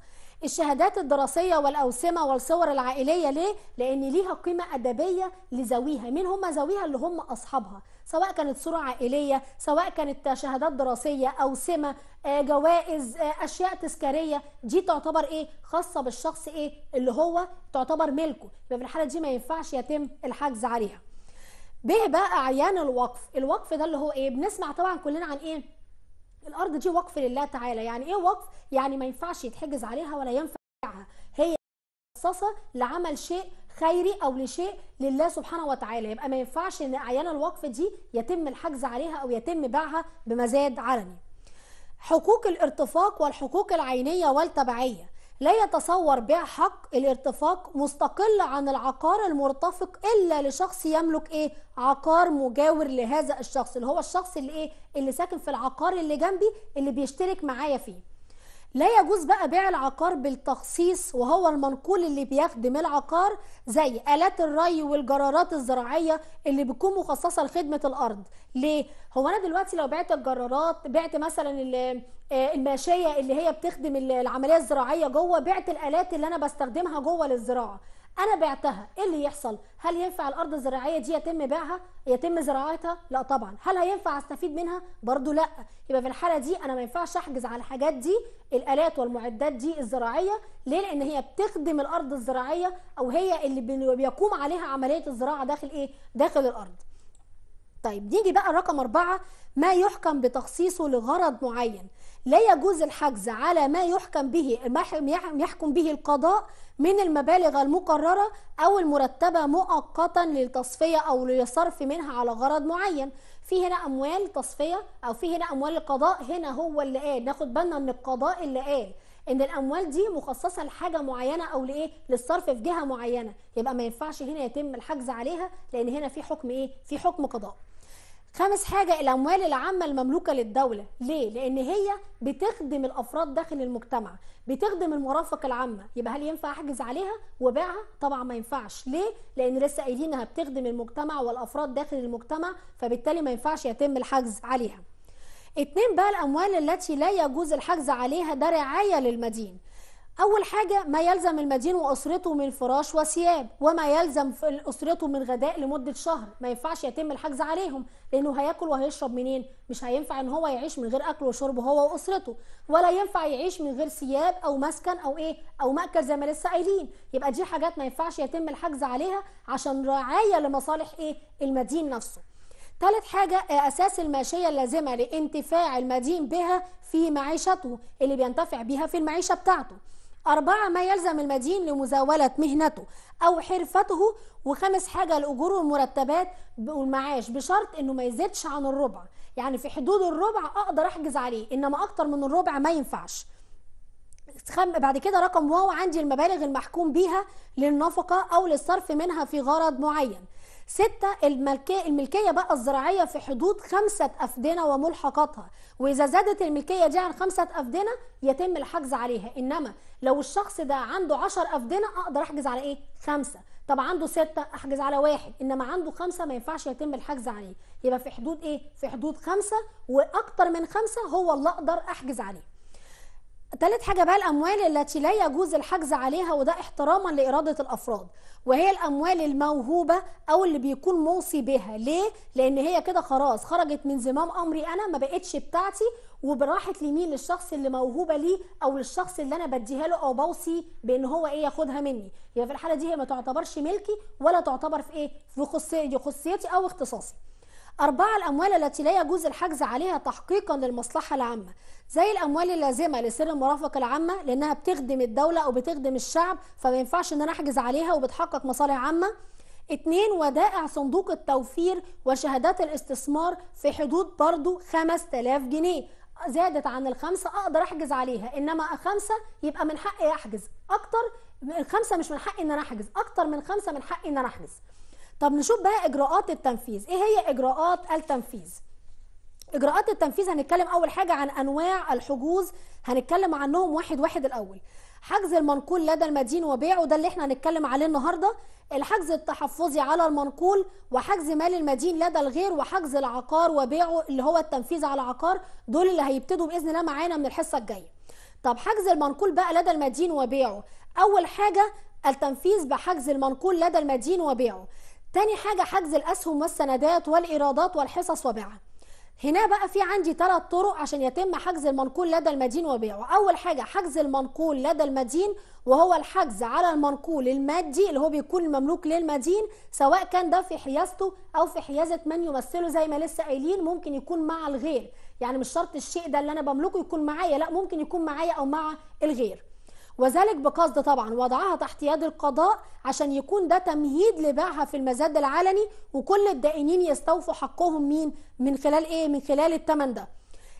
الشهادات الدراسيه والاوسمه والصور العائليه ليه لان ليها قيمه ادبيه لذويها مين هم ذويها اللي هم اصحابها سواء كانت صوره عائليه سواء كانت شهادات دراسيه او سمه آه، جوائز آه، اشياء تذكاريه دي تعتبر ايه خاصه بالشخص ايه اللي هو تعتبر ملكه يبقى في الحاله دي ما ينفعش يتم الحجز عليها ب بقى اعيان الوقف الوقف ده اللي هو ايه بنسمع طبعا كلنا عن ايه الارض دي وقف لله تعالى يعني ايه وقف يعني ما ينفعش يتحجز عليها ولا ينفع هي مخصصه لعمل شيء خيري او لشيء لله سبحانه وتعالى يبقى ما ينفعش ان اعيان الوقف دي يتم الحجز عليها او يتم بيعها بمزاد علني حقوق الارتفاق والحقوق العينيه والتبعيه لا يتصور بيع حق الارتفاق مستقل عن العقار المرتفق الا لشخص يملك ايه عقار مجاور لهذا الشخص اللي هو الشخص اللي ايه اللي ساكن في العقار اللي جنبي اللي بيشترك معايا فيه لا يجوز بقى بيع العقار بالتخصيص وهو المنقول اللي بيخدم العقار زي آلات الري والجرارات الزراعية اللي بتكون مخصصة لخدمة الأرض ليه؟ هو أنا دلوقتي لو بعت الجرارات بعت مثلا آه، الماشية اللي هي بتخدم العملية الزراعية جوه بعت الآلات اللي أنا بستخدمها جوه للزراعة انا بعتها ايه اللي يحصل هل ينفع الارض الزراعيه دي يتم بيعها يتم زراعتها لا طبعا هل هينفع استفيد منها برضو لا يبقى في الحاله دي انا ما ينفعش احجز على الحاجات دي الالات والمعدات دي الزراعيه ليه لان هي بتخدم الارض الزراعيه او هي اللي بيقوم عليها عمليه الزراعه داخل ايه داخل الارض طيب نيجي بقى رقم أربعة ما يحكم بتخصيصه لغرض معين لا يجوز الحجز على ما يحكم به يحكم به القضاء من المبالغ المقررة أو المرتبة مؤقتا للتصفية أو للصرف منها على غرض معين في هنا أموال تصفية أو في هنا أموال القضاء هنا هو اللي قال ناخد بالنا من القضاء اللي قال ان الاموال دي مخصصه لحاجه معينه او لايه للصرف في جهه معينه يبقى ما ينفعش هنا يتم الحجز عليها لان هنا في حكم ايه في حكم قضاء خامس حاجة الأموال العامة المملوكة للدولة ليه؟ لأن هي بتخدم الأفراد داخل المجتمع بتخدم المرافق العامة يبقى هل ينفع أحجز عليها وبيعها؟ طبعا ما ينفعش ليه؟ لأن لسه قايلينها بتخدم المجتمع والأفراد داخل المجتمع فبالتالي ما ينفعش يتم الحجز عليها اتنين بقى الأموال التي لا يجوز الحجز عليها ده رعاية للمدين أول حاجة ما يلزم المدين وأسرته من فراش وثياب وما يلزم أسرته من غداء لمدة شهر ما ينفعش يتم الحجز عليهم لأنه هياكل وهيشرب منين مش هينفع إن هو يعيش من غير أكل وشرب هو وأسرته ولا ينفع يعيش من غير ثياب أو مسكن أو إيه أو مأكل زي ما لسه قايلين يبقى دي حاجات ما ينفعش يتم الحجز عليها عشان رعاية لمصالح إيه المدين نفسه ثالث حاجة آه، أساس الماشية اللازمة لانتفاع المدين بها في معيشته اللي بينتفع بها في المعيشة بتاعته أربعة ما يلزم المدين لمزاولة مهنته أو حرفته وخامس حاجة الأجور والمرتبات والمعاش بشرط إنه ما يزيدش عن الربع يعني في حدود الربع أقدر أحجز عليه إنما أكتر من الربع ما ينفعش بعد كده رقم واو عندي المبالغ المحكوم بيها للنفقة أو للصرف منها في غرض معين ستة الملكية, الملكية بقى الزراعية في حدود خمسة أفدنة وملحقاتها وإذا زادت الملكية دي عن خمسة أفدنة يتم الحجز عليها إنما لو الشخص ده عنده عشر أفدنة أقدر أحجز على إيه؟ خمسة طب عنده ستة أحجز على واحد إنما عنده خمسة ما ينفعش يتم الحجز عليه يبقى في حدود إيه؟ في حدود خمسة وأكتر من خمسة هو اللي أقدر أحجز عليه ثالث حاجة بقى الأموال التي لا يجوز الحجز عليها وده احتراما لإرادة الأفراد وهي الأموال الموهوبة أو اللي بيكون موصي بها ليه؟ لأن هي كده خلاص خرجت من زمام أمري أنا ما بقتش بتاعتي وبراحت لمين للشخص اللي موهوبة ليه أو للشخص اللي أنا بديها له أو بوصي بإن هو إيه ياخدها مني يبقى في الحالة دي هي ما تعتبرش ملكي ولا تعتبر في إيه؟ في خصيتي أو اختصاصي أربعة الأموال التي لا يجوز الحجز عليها تحقيقا للمصلحة العامة زي الأموال اللازمة لسر المرافق العامة لأنها بتخدم الدولة أو بتخدم الشعب فما ينفعش إن أنا أحجز عليها وبتحقق مصالح عامة اتنين ودائع صندوق التوفير وشهادات الاستثمار في حدود برضو 5000 جنيه زادت عن الخمسة أقدر أحجز عليها إنما خمسة يبقى من حقي أحجز أكتر الخمسة مش من حقي إن أنا أحجز أكتر من خمسة من حقي إن أنا أحجز طب نشوف بقى اجراءات التنفيذ ايه هي اجراءات التنفيذ اجراءات التنفيذ هنتكلم اول حاجه عن انواع الحجوز هنتكلم عنهم واحد واحد الاول حجز المنقول لدى المدين وبيعه ده اللي احنا هنتكلم عليه النهارده الحجز التحفظي على المنقول وحجز مال المدين لدى الغير وحجز العقار وبيعه اللي هو التنفيذ على العقار دول اللي هيبتدوا باذن الله معانا من الحصه الجايه طب حجز المنقول بقى لدى المدين وبيعه اول حاجه التنفيذ بحجز المنقول لدى المدين وبيعه تاني حاجة حجز الأسهم والسندات والإيرادات والحصص وبيعها هنا بقى في عندي ثلاث طرق عشان يتم حجز المنقول لدى المدين وبيعه اول حاجه حجز المنقول لدى المدين وهو الحجز على المنقول المادي اللي هو بيكون مملوك للمدين سواء كان ده في حيازته او في حيازه من يمثله زي ما لسه قايلين ممكن يكون مع الغير يعني مش شرط الشيء ده اللي انا بملكه يكون معايا لا ممكن يكون معايا او مع الغير وذلك بقصد طبعا وضعها تحت يد القضاء عشان يكون ده تمهيد لبيعها في المزاد العلني وكل الدائنين يستوفوا حقهم مين من خلال ايه من خلال الثمن ده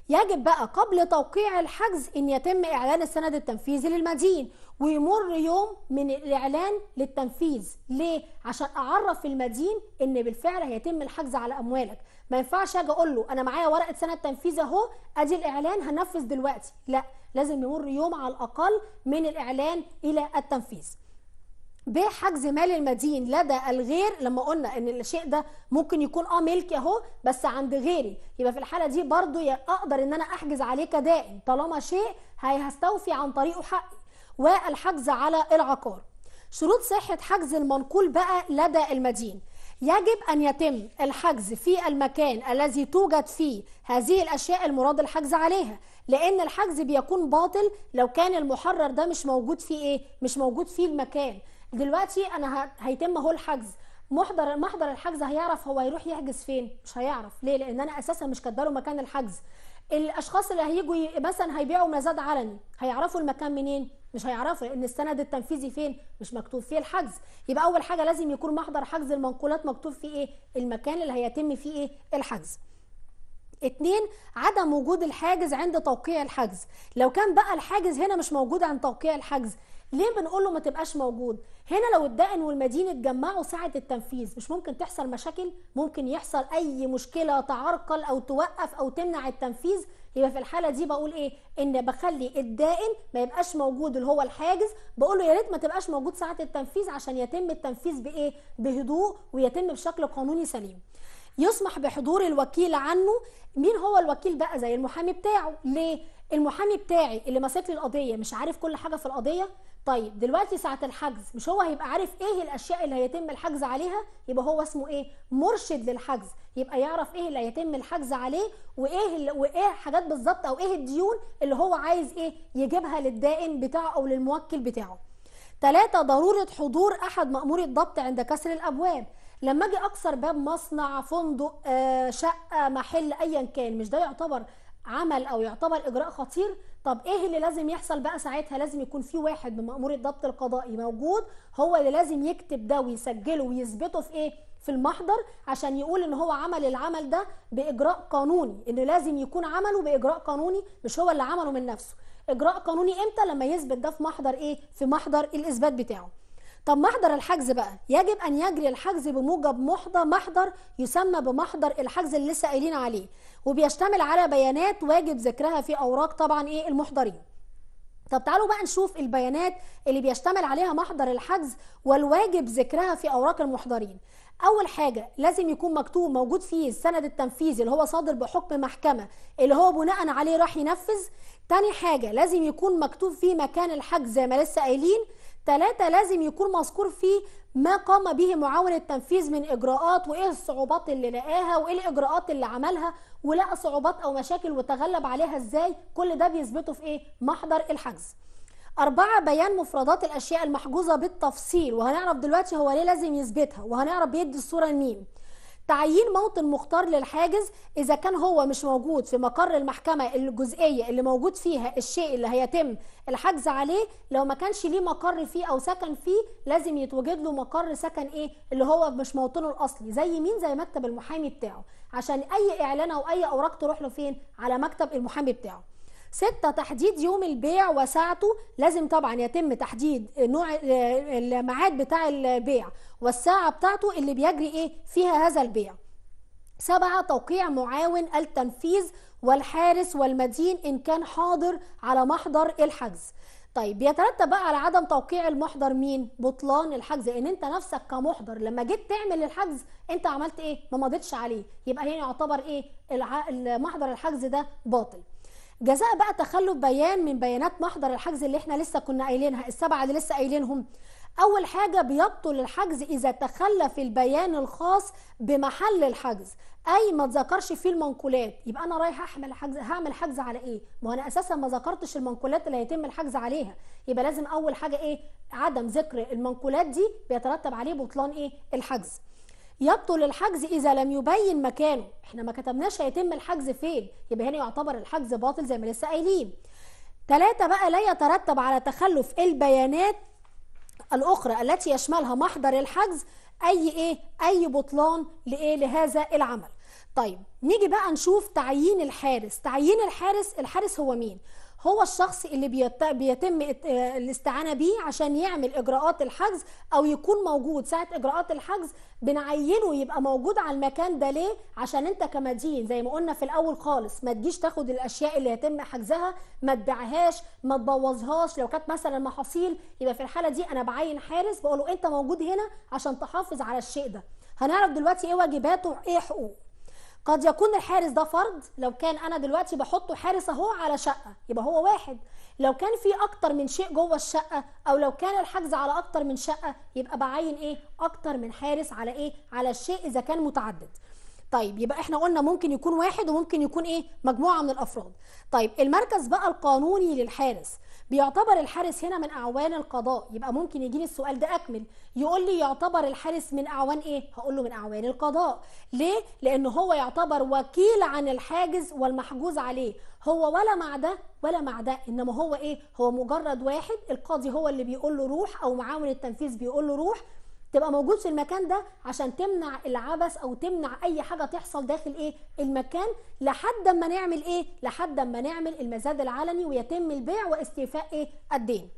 يجب بقى قبل توقيع الحجز ان يتم اعلان السند التنفيذي للمدين ويمر يوم من الاعلان للتنفيذ ليه عشان اعرف المدين ان بالفعل هيتم الحجز على اموالك ما ينفعش اجي اقول له انا معايا ورقه سند تنفيذ اهو ادي الاعلان هنفذ دلوقتي لا لازم يمر يوم على الأقل من الإعلان إلى التنفيذ بحجز مال المدين لدى الغير لما قلنا ان الشيء ده ممكن يكون اه ملكي اهو بس عند غيري يبقى في الحاله دي برضو اقدر ان انا احجز عليه كدائن طالما شيء هستوفي عن طريقه حقي والحجز على العقار شروط صحه حجز المنقول بقى لدى المدين يجب أن يتم الحجز في المكان الذي توجد فيه هذه الأشياء المراد الحجز عليها لأن الحجز بيكون باطل لو كان المحرر ده مش موجود فيه إيه؟ مش موجود فيه المكان دلوقتي أنا هيتم أهو الحجز محضر محضر الحجز هيعرف هو هيروح يحجز فين مش هيعرف ليه لان انا اساسا مش كاتبه مكان الحجز الاشخاص اللي هيجوا مثلا هيبيعوا مزاد علني هيعرفوا المكان منين مش هيعرفوا لان السند التنفيذي فين مش مكتوب فيه الحجز يبقى اول حاجه لازم يكون محضر حجز المنقولات مكتوب فيه ايه المكان اللي هيتم فيه ايه الحجز اتنين عدم وجود الحاجز عند توقيع الحجز لو كان بقى الحاجز هنا مش موجود عند توقيع الحجز ليه بنقول له ما تبقاش موجود هنا لو الدائن والمدين اتجمعوا ساعه التنفيذ مش ممكن تحصل مشاكل ممكن يحصل اي مشكله تعرقل او توقف او تمنع التنفيذ يبقى في الحاله دي بقول ايه ان بخلي الدائن ما يبقاش موجود اللي هو الحاجز بقول له يا ريت ما تبقاش موجود ساعه التنفيذ عشان يتم التنفيذ بايه بهدوء ويتم بشكل قانوني سليم يسمح بحضور الوكيل عنه مين هو الوكيل بقى زي المحامي بتاعه ليه المحامي بتاعي اللي ماسك لي القضيه مش عارف كل حاجه في القضيه طيب دلوقتي ساعة الحجز مش هو هيبقى عارف ايه الاشياء اللي هيتم الحجز عليها يبقى هو اسمه ايه مرشد للحجز يبقى يعرف ايه اللي هيتم الحجز عليه وايه وايه حاجات بالظبط او ايه الديون اللي هو عايز ايه يجيبها للدائن بتاعه او للموكل بتاعه ثلاثة ضرورة حضور أحد مأموري الضبط عند كسر الأبواب لما اجي اكسر باب مصنع فندق آه، شقه محل ايا كان مش ده يعتبر عمل او يعتبر اجراء خطير طب ايه اللي لازم يحصل بقى ساعتها لازم يكون في واحد من مامور الضبط القضائي موجود هو اللي لازم يكتب ده ويسجله ويثبته في ايه في المحضر عشان يقول ان هو عمل العمل ده باجراء قانوني ان لازم يكون عمله باجراء قانوني مش هو اللي عمله من نفسه اجراء قانوني امتى لما يثبت ده في محضر ايه في محضر الاثبات بتاعه طب محضر الحجز بقى يجب ان يجري الحجز بموجب محضر محضر يسمى بمحضر الحجز اللي لسه قايلين عليه وبيشتمل على بيانات واجب ذكرها في اوراق طبعا ايه المحضرين طب تعالوا بقى نشوف البيانات اللي بيشتمل عليها محضر الحجز والواجب ذكرها في اوراق المحضرين اول حاجه لازم يكون مكتوب موجود فيه السند التنفيذي اللي هو صادر بحكم محكمه اللي هو بناء عليه راح ينفذ تاني حاجه لازم يكون مكتوب فيه مكان الحجز زي ما لسه قايلين ثلاثة لازم يكون مذكور فيه ما قام به معاون التنفيذ من اجراءات وايه الصعوبات اللي لقاها وايه الاجراءات اللي عملها ولقى صعوبات او مشاكل وتغلب عليها ازاي كل ده بيثبته في ايه محضر الحجز أربعة بيان مفردات الأشياء المحجوزة بالتفصيل وهنعرف دلوقتي هو ليه لازم يثبتها وهنعرف بيدي الصورة لمين تعيين موطن مختار للحاجز اذا كان هو مش موجود في مقر المحكمه الجزئيه اللي موجود فيها الشيء اللي هيتم الحجز عليه لو ما كانش ليه مقر فيه او سكن فيه لازم يتوجد له مقر سكن ايه اللي هو مش موطنه الاصلي زي مين زي مكتب المحامي بتاعه عشان اي اعلان او اي اوراق تروح له فين على مكتب المحامي بتاعه ستة تحديد يوم البيع وساعته لازم طبعا يتم تحديد نوع الميعاد بتاع البيع والساعة بتاعته اللي بيجري ايه فيها هذا البيع سبعة توقيع معاون التنفيذ والحارس والمدين إن كان حاضر على محضر الحجز طيب بيترتب بقى على عدم توقيع المحضر مين بطلان الحجز ان انت نفسك كمحضر لما جيت تعمل الحجز انت عملت ايه ما مضيتش عليه يبقى هنا يعتبر ايه المحضر الحجز ده باطل جزاء بقى تخلف بيان من بيانات محضر الحجز اللي احنا لسه كنا قايلينها السبعه اللي لسه قايلينهم اول حاجه بيبطل الحجز اذا تخلف البيان الخاص بمحل الحجز اي ما اتذكرش فيه المنقولات يبقى انا رايح احمل حجز هعمل حجز على ايه ما انا اساسا ما ذكرتش المنقولات اللي هيتم الحجز عليها يبقى لازم اول حاجه ايه عدم ذكر المنقولات دي بيترتب عليه بطلان ايه الحجز يبطل الحجز اذا لم يبين مكانه احنا ما كتبناش هيتم الحجز فين يبقى هنا يعتبر الحجز باطل زي ما لسه قايلين ثلاثة بقى لا يترتب على تخلف البيانات الأخرى التي يشملها محضر الحجز أي إيه أي بطلان لإيه لهذا العمل طيب نيجي بقى نشوف تعيين الحارس تعيين الحارس الحارس هو مين هو الشخص اللي بيتم الاستعانه بيه عشان يعمل اجراءات الحجز او يكون موجود ساعه اجراءات الحجز بنعينه يبقى موجود على المكان ده ليه عشان انت كمدين زي ما قلنا في الاول خالص ما تجيش تاخد الاشياء اللي هيتم حجزها ما تبيعهاش ما تبوظهاش لو كانت مثلا محاصيل يبقى في الحاله دي انا بعين حارس بقول له انت موجود هنا عشان تحافظ على الشيء ده هنعرف دلوقتي ايه واجباته وايه حقوقه قد يكون الحارس ده فرد لو كان انا دلوقتي بحطه حارس اهو على شقه يبقى هو واحد لو كان في اكتر من شيء جوه الشقه او لو كان الحجز على اكتر من شقه يبقى بعين ايه اكتر من حارس على ايه على الشيء اذا كان متعدد طيب يبقى احنا قلنا ممكن يكون واحد وممكن يكون ايه مجموعه من الافراد طيب المركز بقى القانوني للحارس بيعتبر الحارس هنا من اعوان القضاء يبقى ممكن يجيني السؤال ده اكمل يقول لي يعتبر الحارس من اعوان ايه هقول له من اعوان القضاء ليه لان هو يعتبر وكيل عن الحاجز والمحجوز عليه هو ولا مع ده ولا مع ده انما هو ايه هو مجرد واحد القاضي هو اللي بيقول له روح او معاون التنفيذ بيقول له روح تبقى موجود في المكان ده عشان تمنع العبث او تمنع اي حاجه تحصل داخل ايه المكان لحد اما نعمل ايه لحد اما نعمل المزاد العلني ويتم البيع واستيفاء ايه الدين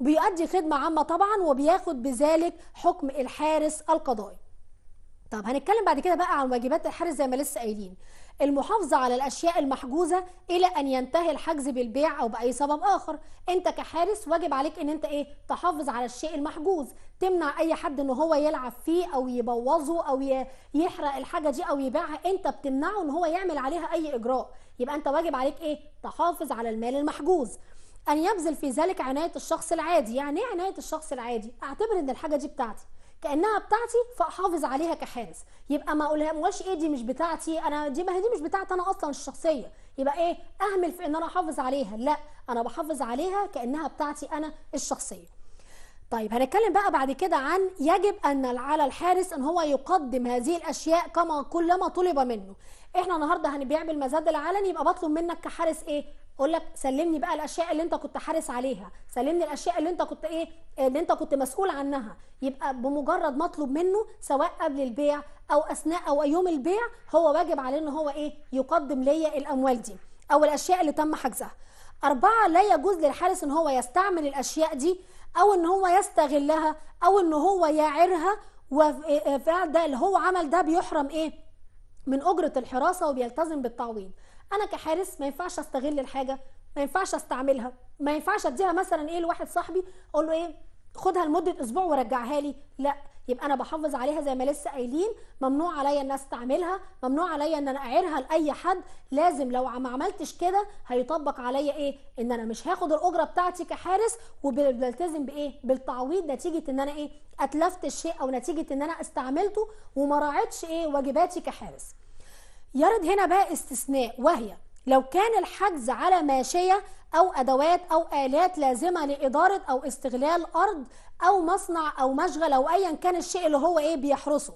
بيؤدي خدمه عامه طبعا وبياخد بذلك حكم الحارس القضائي طب هنتكلم بعد كده بقى عن واجبات الحارس زي ما لسه قايلين المحافظة على الأشياء المحجوزة إلى أن ينتهي الحجز بالبيع أو بأي سبب آخر أنت كحارس واجب عليك أن أنت إيه تحافظ على الشيء المحجوز تمنع أي حد أن هو يلعب فيه أو يبوظه أو يحرق الحاجة دي أو يبيعها أنت بتمنعه أن هو يعمل عليها أي إجراء يبقى أنت واجب عليك إيه تحافظ على المال المحجوز أن يبذل في ذلك عناية الشخص العادي يعني إيه عناية الشخص العادي أعتبر أن الحاجة دي بتاعتي كانها بتاعتي فاحافظ عليها كحارس يبقى ما اقولهاش ايه دي مش بتاعتي انا دي ما هي دي مش بتاعتي انا اصلا الشخصيه يبقى ايه اهمل في ان انا احافظ عليها لا انا بحافظ عليها كانها بتاعتي انا الشخصيه طيب هنتكلم بقى بعد كده عن يجب ان على الحارس ان هو يقدم هذه الاشياء كما كلما طلب منه احنا النهارده هنبيع بالمزاد العلني يبقى بطلب منك كحارس ايه اقول لك سلمني بقى الاشياء اللي انت كنت حارس عليها سلمني الاشياء اللي انت كنت ايه اللي انت كنت مسؤول عنها يبقى بمجرد مطلوب منه سواء قبل البيع او اثناء او يوم البيع هو واجب عليه ان هو ايه يقدم ليا الاموال دي او الاشياء اللي تم حجزها أربعة لا يجوز للحارس إن هو يستعمل الأشياء دي أو إن هو يستغلها أو إن هو يعيرها وفعل ده اللي هو عمل ده بيحرم إيه؟ من أجرة الحراسة وبيلتزم بالتعويض انا كحارس ما ينفعش استغل الحاجه ما ينفعش استعملها ما ينفعش اديها مثلا ايه لواحد صاحبي اقول له ايه خدها لمده اسبوع ورجعها لي لا يبقى انا بحافظ عليها زي ما لسه قايلين ممنوع عليا ان استعملها ممنوع عليا ان انا اعيرها لاي حد لازم لو ما عملتش كده هيطبق عليا ايه ان انا مش هاخد الاجره بتاعتي كحارس وبلتزم بايه بالتعويض نتيجه ان انا ايه اتلفت الشيء او نتيجه ان انا استعملته وما راعتش ايه واجباتي كحارس يرد هنا بقى استثناء وهي لو كان الحجز على ماشية أو أدوات أو آلات لازمة لإدارة أو استغلال أرض أو مصنع أو مشغل أو أيا كان الشيء اللي هو إيه بيحرسه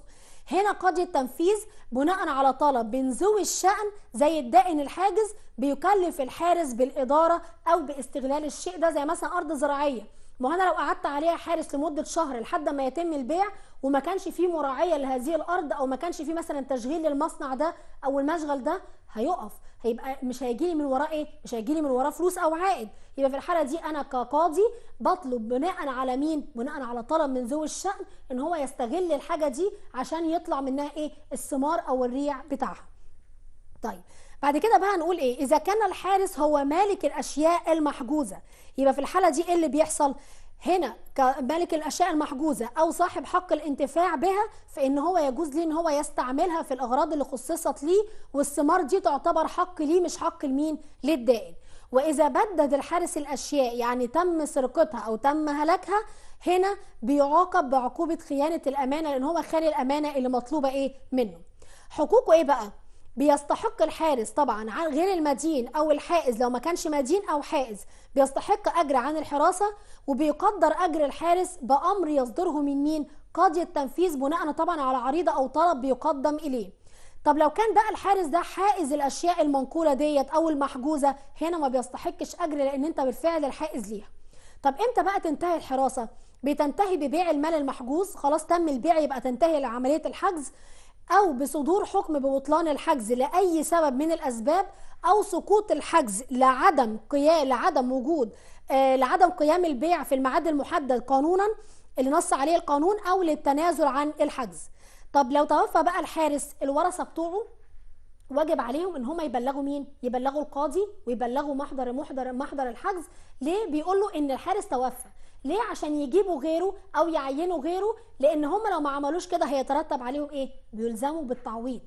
هنا قضية التنفيذ بناء على طلب من ذوي الشأن زي الدائن الحاجز بيكلف الحارس بالإدارة أو باستغلال الشيء ده زي مثلا أرض زراعية ما انا لو قعدت عليها حارس لمده شهر لحد ما يتم البيع وما كانش فيه مراعيه لهذه الارض او ما كانش فيه مثلا تشغيل للمصنع ده او المشغل ده هيقف هيبقى مش هيجي لي من وراه ايه مش هيجي لي من وراه فلوس او عائد يبقى في الحاله دي انا كقاضي بطلب بناء على مين بناء على طلب من ذوي الشان ان هو يستغل الحاجه دي عشان يطلع منها ايه الثمار او الريع بتاعها طيب بعد كده بقى هنقول ايه اذا كان الحارس هو مالك الاشياء المحجوزه يبقى في الحاله دي ايه اللي بيحصل هنا كمالك الاشياء المحجوزه او صاحب حق الانتفاع بها فان هو يجوز ليه ان هو يستعملها في الاغراض اللي خصصت ليه والثمار دي تعتبر حق ليه مش حق لمين للدائن واذا بدد الحارس الاشياء يعني تم سرقتها او تم هلاكها هنا بيعاقب بعقوبه خيانه الامانه لان هو خان الامانه اللي مطلوبه ايه منه حقوقه ايه بقى بيستحق الحارس طبعا عن غير المدين او الحائز لو ما كانش مدين او حائز بيستحق اجر عن الحراسه وبيقدر اجر الحارس بامر يصدره من مين قاضي التنفيذ بناء طبعا على عريضه او طلب بيقدم اليه طب لو كان بقى الحارس ده حائز الاشياء المنقوله ديت او المحجوزه هنا ما بيستحقش اجر لان انت بالفعل الحائز ليها طب امتى بقى تنتهي الحراسه بتنتهي ببيع المال المحجوز خلاص تم البيع يبقى تنتهي عمليه الحجز أو بصدور حكم ببطلان الحجز لأي سبب من الأسباب أو سقوط الحجز لعدم قيام لعدم وجود آه، لعدم قيام البيع في الميعاد المحدد قانونا اللي نص عليه القانون أو للتنازل عن الحجز. طب لو توفى بقى الحارس الورثة بتوعه واجب عليهم ان هم يبلغوا مين يبلغوا القاضي ويبلغوا محضر محضر محضر الحجز ليه بيقول له ان الحارس توفى ليه عشان يجيبوا غيره او يعينوا غيره لان هم لو ما عملوش كده هيترتب عليهم ايه بيلزموا بالتعويض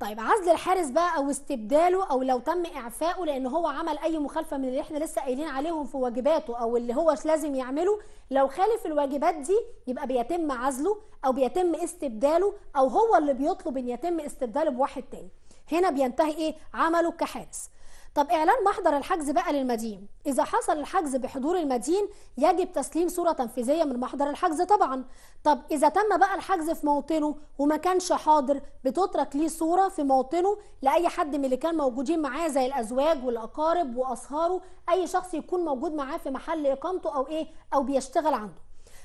طيب عزل الحارس بقى او استبداله او لو تم اعفائه لان هو عمل اي مخالفه من اللي احنا لسه قايلين عليهم في واجباته او اللي هو لازم يعمله لو خالف الواجبات دي يبقى بيتم عزله او بيتم استبداله او هو اللي بيطلب ان يتم استبداله بواحد تاني هنا بينتهي ايه عمله كحارس طب إعلان محضر الحجز بقى للمدين إذا حصل الحجز بحضور المدين يجب تسليم صورة تنفيذية من محضر الحجز طبعا طب إذا تم بقى الحجز في موطنه وما كانش حاضر بتترك ليه صورة في موطنه لأي حد من اللي كان موجودين معاه زي الأزواج والأقارب وأصهاره أي شخص يكون موجود معاه في محل إقامته أو إيه أو بيشتغل عنده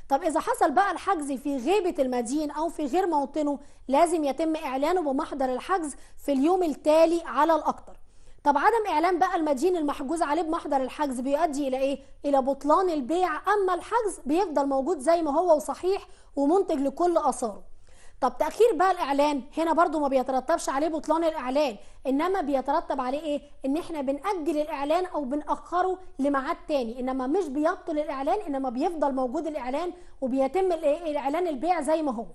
طب إذا حصل بقى الحجز في غيبة المدين أو في غير موطنه لازم يتم إعلانه بمحضر الحجز في اليوم التالي على الأكثر طب عدم اعلان بقى المدين المحجوز عليه بمحضر الحجز بيؤدي الى ايه الى بطلان البيع اما الحجز بيفضل موجود زي ما هو وصحيح ومنتج لكل اثاره طب تاخير بقى الاعلان هنا برضو ما بيترتبش عليه بطلان الاعلان انما بيترتب عليه ايه ان احنا بنأجل الاعلان او بنأخره لميعاد تاني انما مش بيبطل الاعلان انما بيفضل موجود الاعلان وبيتم الاعلان إيه؟ البيع زي ما هو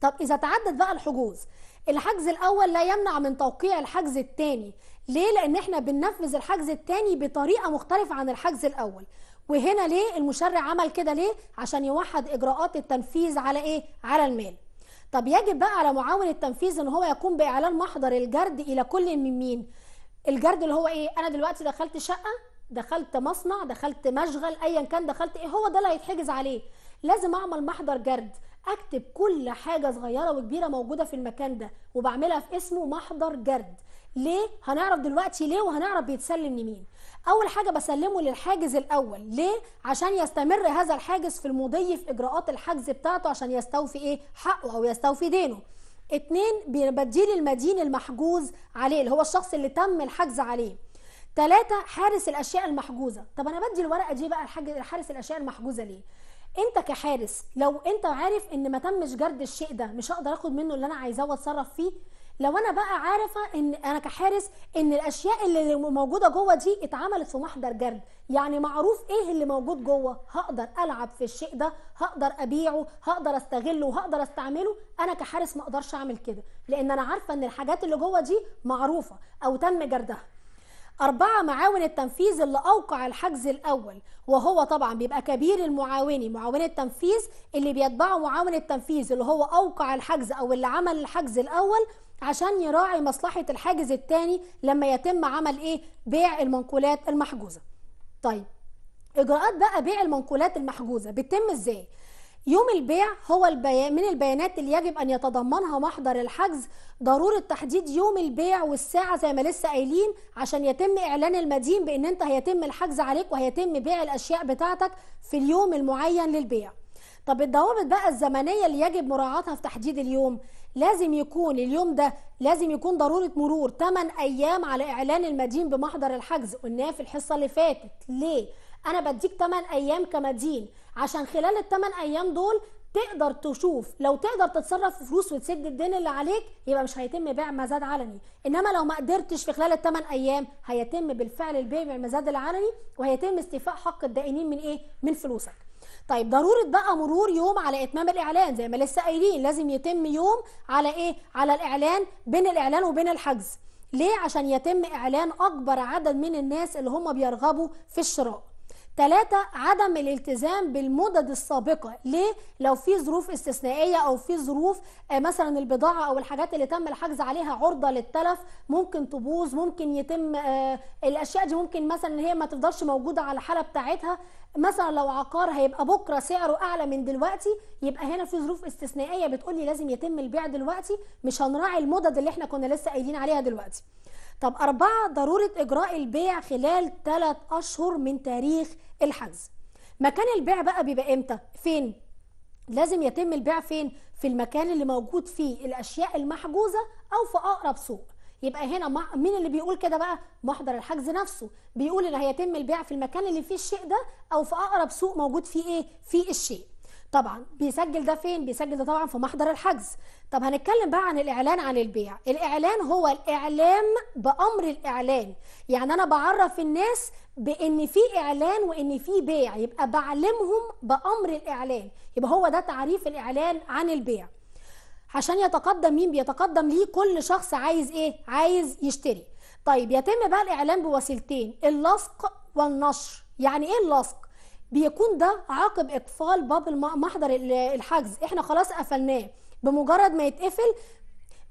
طب اذا تعدد بقى الحجوز الحجز الاول لا يمنع من توقيع الحجز الثاني ليه لان احنا بننفذ الحجز الثاني بطريقه مختلفه عن الحجز الاول وهنا ليه المشرع عمل كده ليه عشان يوحد اجراءات التنفيذ على ايه على المال طب يجب بقى على معاون التنفيذ ان هو يقوم باعلان محضر الجرد الى كل من مين الجرد اللي هو ايه انا دلوقتي دخلت شقه دخلت مصنع دخلت مشغل ايا كان دخلت ايه هو ده اللي هيتحجز عليه لازم اعمل محضر جرد اكتب كل حاجه صغيره وكبيره موجوده في المكان ده وبعملها في اسمه محضر جرد ليه هنعرف دلوقتي ليه وهنعرف بيتسلم لمين اول حاجه بسلمه للحاجز الاول ليه عشان يستمر هذا الحاجز في المضي في اجراءات الحجز بتاعته عشان يستوفي ايه حقه او يستوفي دينه اتنين بديل المدين المحجوز عليه اللي هو الشخص اللي تم الحجز عليه تلاتة حارس الاشياء المحجوزه طب انا بدي الورقه دي بقى الحارس الاشياء المحجوزه ليه انت كحارس لو انت عارف ان ما تمش جرد الشيء ده مش هقدر اخد منه اللي انا عايزاه واتصرف فيه لو انا بقى عارفه ان انا كحارس ان الاشياء اللي موجوده جوه دي اتعملت في محضر جرد يعني معروف ايه اللي موجود جوه هقدر العب في الشيء ده هقدر ابيعه هقدر استغله هقدر استعمله انا كحارس ما اقدرش اعمل كده لان انا عارفه ان الحاجات اللي جوه دي معروفه او تم جردها أربعة معاون التنفيذ اللي أوقع الحجز الأول وهو طبعا بيبقى كبير المعاوني معاون التنفيذ اللي بيتبعه معاون التنفيذ اللي هو أوقع الحجز أو اللي عمل الحجز الأول عشان يراعي مصلحة الحاجز الثاني لما يتم عمل ايه بيع المنقولات المحجوزة طيب اجراءات بقى بيع المنقولات المحجوزة بتتم ازاي يوم البيع هو البيان من البيانات اللي يجب ان يتضمنها محضر الحجز ضروره تحديد يوم البيع والساعه زي ما لسه قايلين عشان يتم اعلان المدين بان انت هيتم الحجز عليك وهيتم بيع الاشياء بتاعتك في اليوم المعين للبيع طب الضوابط بقى الزمنيه اللي يجب مراعاتها في تحديد اليوم لازم يكون اليوم ده لازم يكون ضروره مرور 8 ايام على اعلان المدين بمحضر الحجز قلناه في الحصه اللي فاتت ليه انا بديك 8 ايام كمدين عشان خلال ال 8 ايام دول تقدر تشوف لو تقدر تتصرف في فلوس وتسد الدين اللي عليك يبقى مش هيتم بيع مزاد علني انما لو ما قدرتش في خلال الثمان ايام هيتم بالفعل البيع بالمزاد العلني وهيتم استيفاء حق الدائنين من ايه من فلوسك طيب ضروره بقى مرور يوم على اتمام الاعلان زي ما لسه قايلين لازم يتم يوم على ايه على الاعلان بين الاعلان وبين الحجز ليه عشان يتم اعلان اكبر عدد من الناس اللي هم بيرغبوا في الشراء ثلاثة عدم الالتزام بالمدد السابقة ليه لو في ظروف استثنائية أو في ظروف آه، مثلا البضاعة أو الحاجات اللي تم الحجز عليها عرضة للتلف ممكن تبوظ ممكن يتم آه، الأشياء دي ممكن مثلا هي ما تفضلش موجودة على الحالة بتاعتها مثلا لو عقار هيبقى بكرة سعره أعلى من دلوقتي يبقى هنا في ظروف استثنائية بتقولي لازم يتم البيع دلوقتي مش هنراعي المدد اللي احنا كنا لسه قايلين عليها دلوقتي طب أربعة ضرورة إجراء البيع خلال ثلاث أشهر من تاريخ الحجز مكان البيع بقى بيبقى امتى فين لازم يتم البيع فين في المكان اللي موجود فيه الاشياء المحجوزه او في اقرب سوق يبقى هنا مين اللي بيقول كده بقى محضر الحجز نفسه بيقول ان هيتم البيع في المكان اللي فيه الشيء ده او في اقرب سوق موجود فيه ايه فيه الشيء طبعا بيسجل ده فين بيسجل ده طبعا في محضر الحجز طب هنتكلم بقى عن الاعلان عن البيع الاعلان هو الاعلام بامر الاعلان يعني انا بعرف الناس بان في اعلان وان في بيع يبقى بعلمهم بامر الاعلان يبقى هو ده تعريف الاعلان عن البيع عشان يتقدم مين بيتقدم ليه كل شخص عايز ايه عايز يشتري طيب يتم بقى الاعلان بوسيلتين اللصق والنشر يعني ايه اللصق بيكون ده عقب اقفال باب محضر الحجز احنا خلاص قفلناه بمجرد ما يتقفل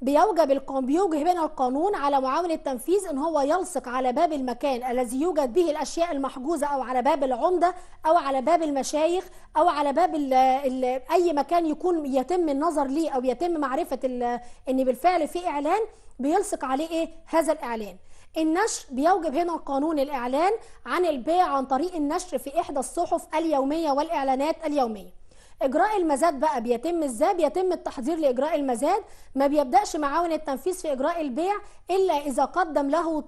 بيوجب بيوجه بين القانون على معاون التنفيذ ان هو يلصق على باب المكان الذي يوجد به الاشياء المحجوزه او على باب العمده او على باب المشايخ او على باب الـ الـ اي مكان يكون يتم النظر ليه او يتم معرفه ان بالفعل في اعلان بيلصق عليه ايه هذا الاعلان النشر بيوجب هنا قانون الإعلان عن البيع عن طريق النشر في إحدى الصحف اليومية والإعلانات اليومية اجراء المزاد بقى بيتم ازاي بيتم التحضير لاجراء المزاد ما بيبداش معاون التنفيذ في اجراء البيع الا اذا قدم له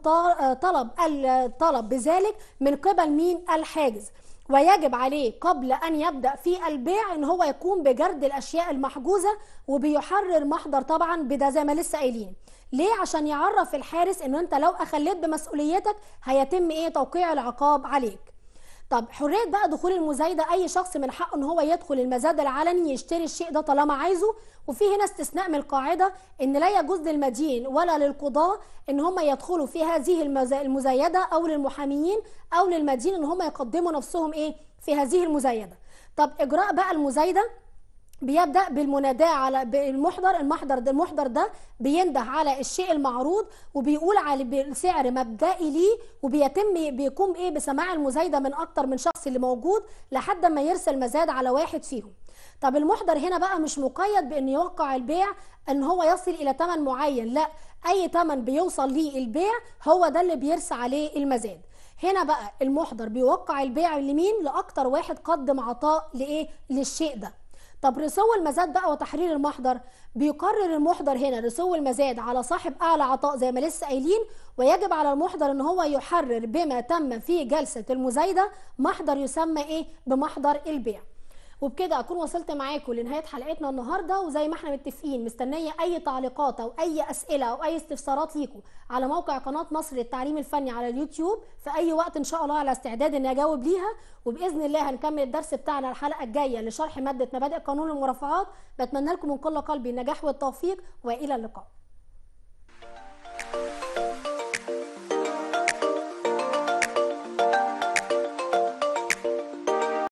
طلب الطلب بذلك من قبل مين الحاجز ويجب عليه قبل ان يبدا في البيع ان هو يقوم بجرد الاشياء المحجوزه وبيحرر محضر طبعا بده زي ما لسه قايلين ليه عشان يعرف الحارس انه انت لو اخليت بمسؤوليتك هيتم ايه توقيع العقاب عليك طب حريه بقى دخول المزايده اي شخص من حقه ان هو يدخل المزاد العلني يشتري الشيء ده طالما عايزه وفي هنا استثناء من القاعده ان لا يجوز للمدين ولا للقضاه ان هم يدخلوا في هذه المزايده او للمحاميين او للمدين ان هم يقدموا نفسهم ايه في هذه المزايده طب اجراء بقى المزايده بيبدا بالمناداه على بالمحضر المحضر ده المحضر ده بينده على الشيء المعروض وبيقول على سعر مبدئي ليه وبيتم بيقوم ايه بسماع المزايده من اكتر من شخص اللي موجود لحد ما يرسل مزاد على واحد فيهم طب المحضر هنا بقى مش مقيد بان يوقع البيع ان هو يصل الى ثمن معين لا اي ثمن بيوصل ليه البيع هو ده اللي بيرسى عليه المزاد هنا بقى المحضر بيوقع البيع لمين لاكتر واحد قدم عطاء لايه للشيء ده طب رسو المزاد بقى وتحرير المحضر بيقرر المحضر هنا رسو المزاد على صاحب اعلى عطاء زي ما لسه قايلين ويجب على المحضر ان هو يحرر بما تم في جلسه المزايده محضر يسمى ايه بمحضر البيع وبكده اكون وصلت معاكم لنهايه حلقتنا النهارده وزي ما احنا متفقين مستنيه اي تعليقات او اي اسئله او اي استفسارات ليكم على موقع قناه مصر للتعليم الفني على اليوتيوب في اي وقت ان شاء الله على استعداد اني اجاوب ليها وباذن الله هنكمل الدرس بتاعنا الحلقه الجايه لشرح ماده مبادئ قانون المرافعات بتمنى لكم من كل قلبي النجاح والتوفيق والى اللقاء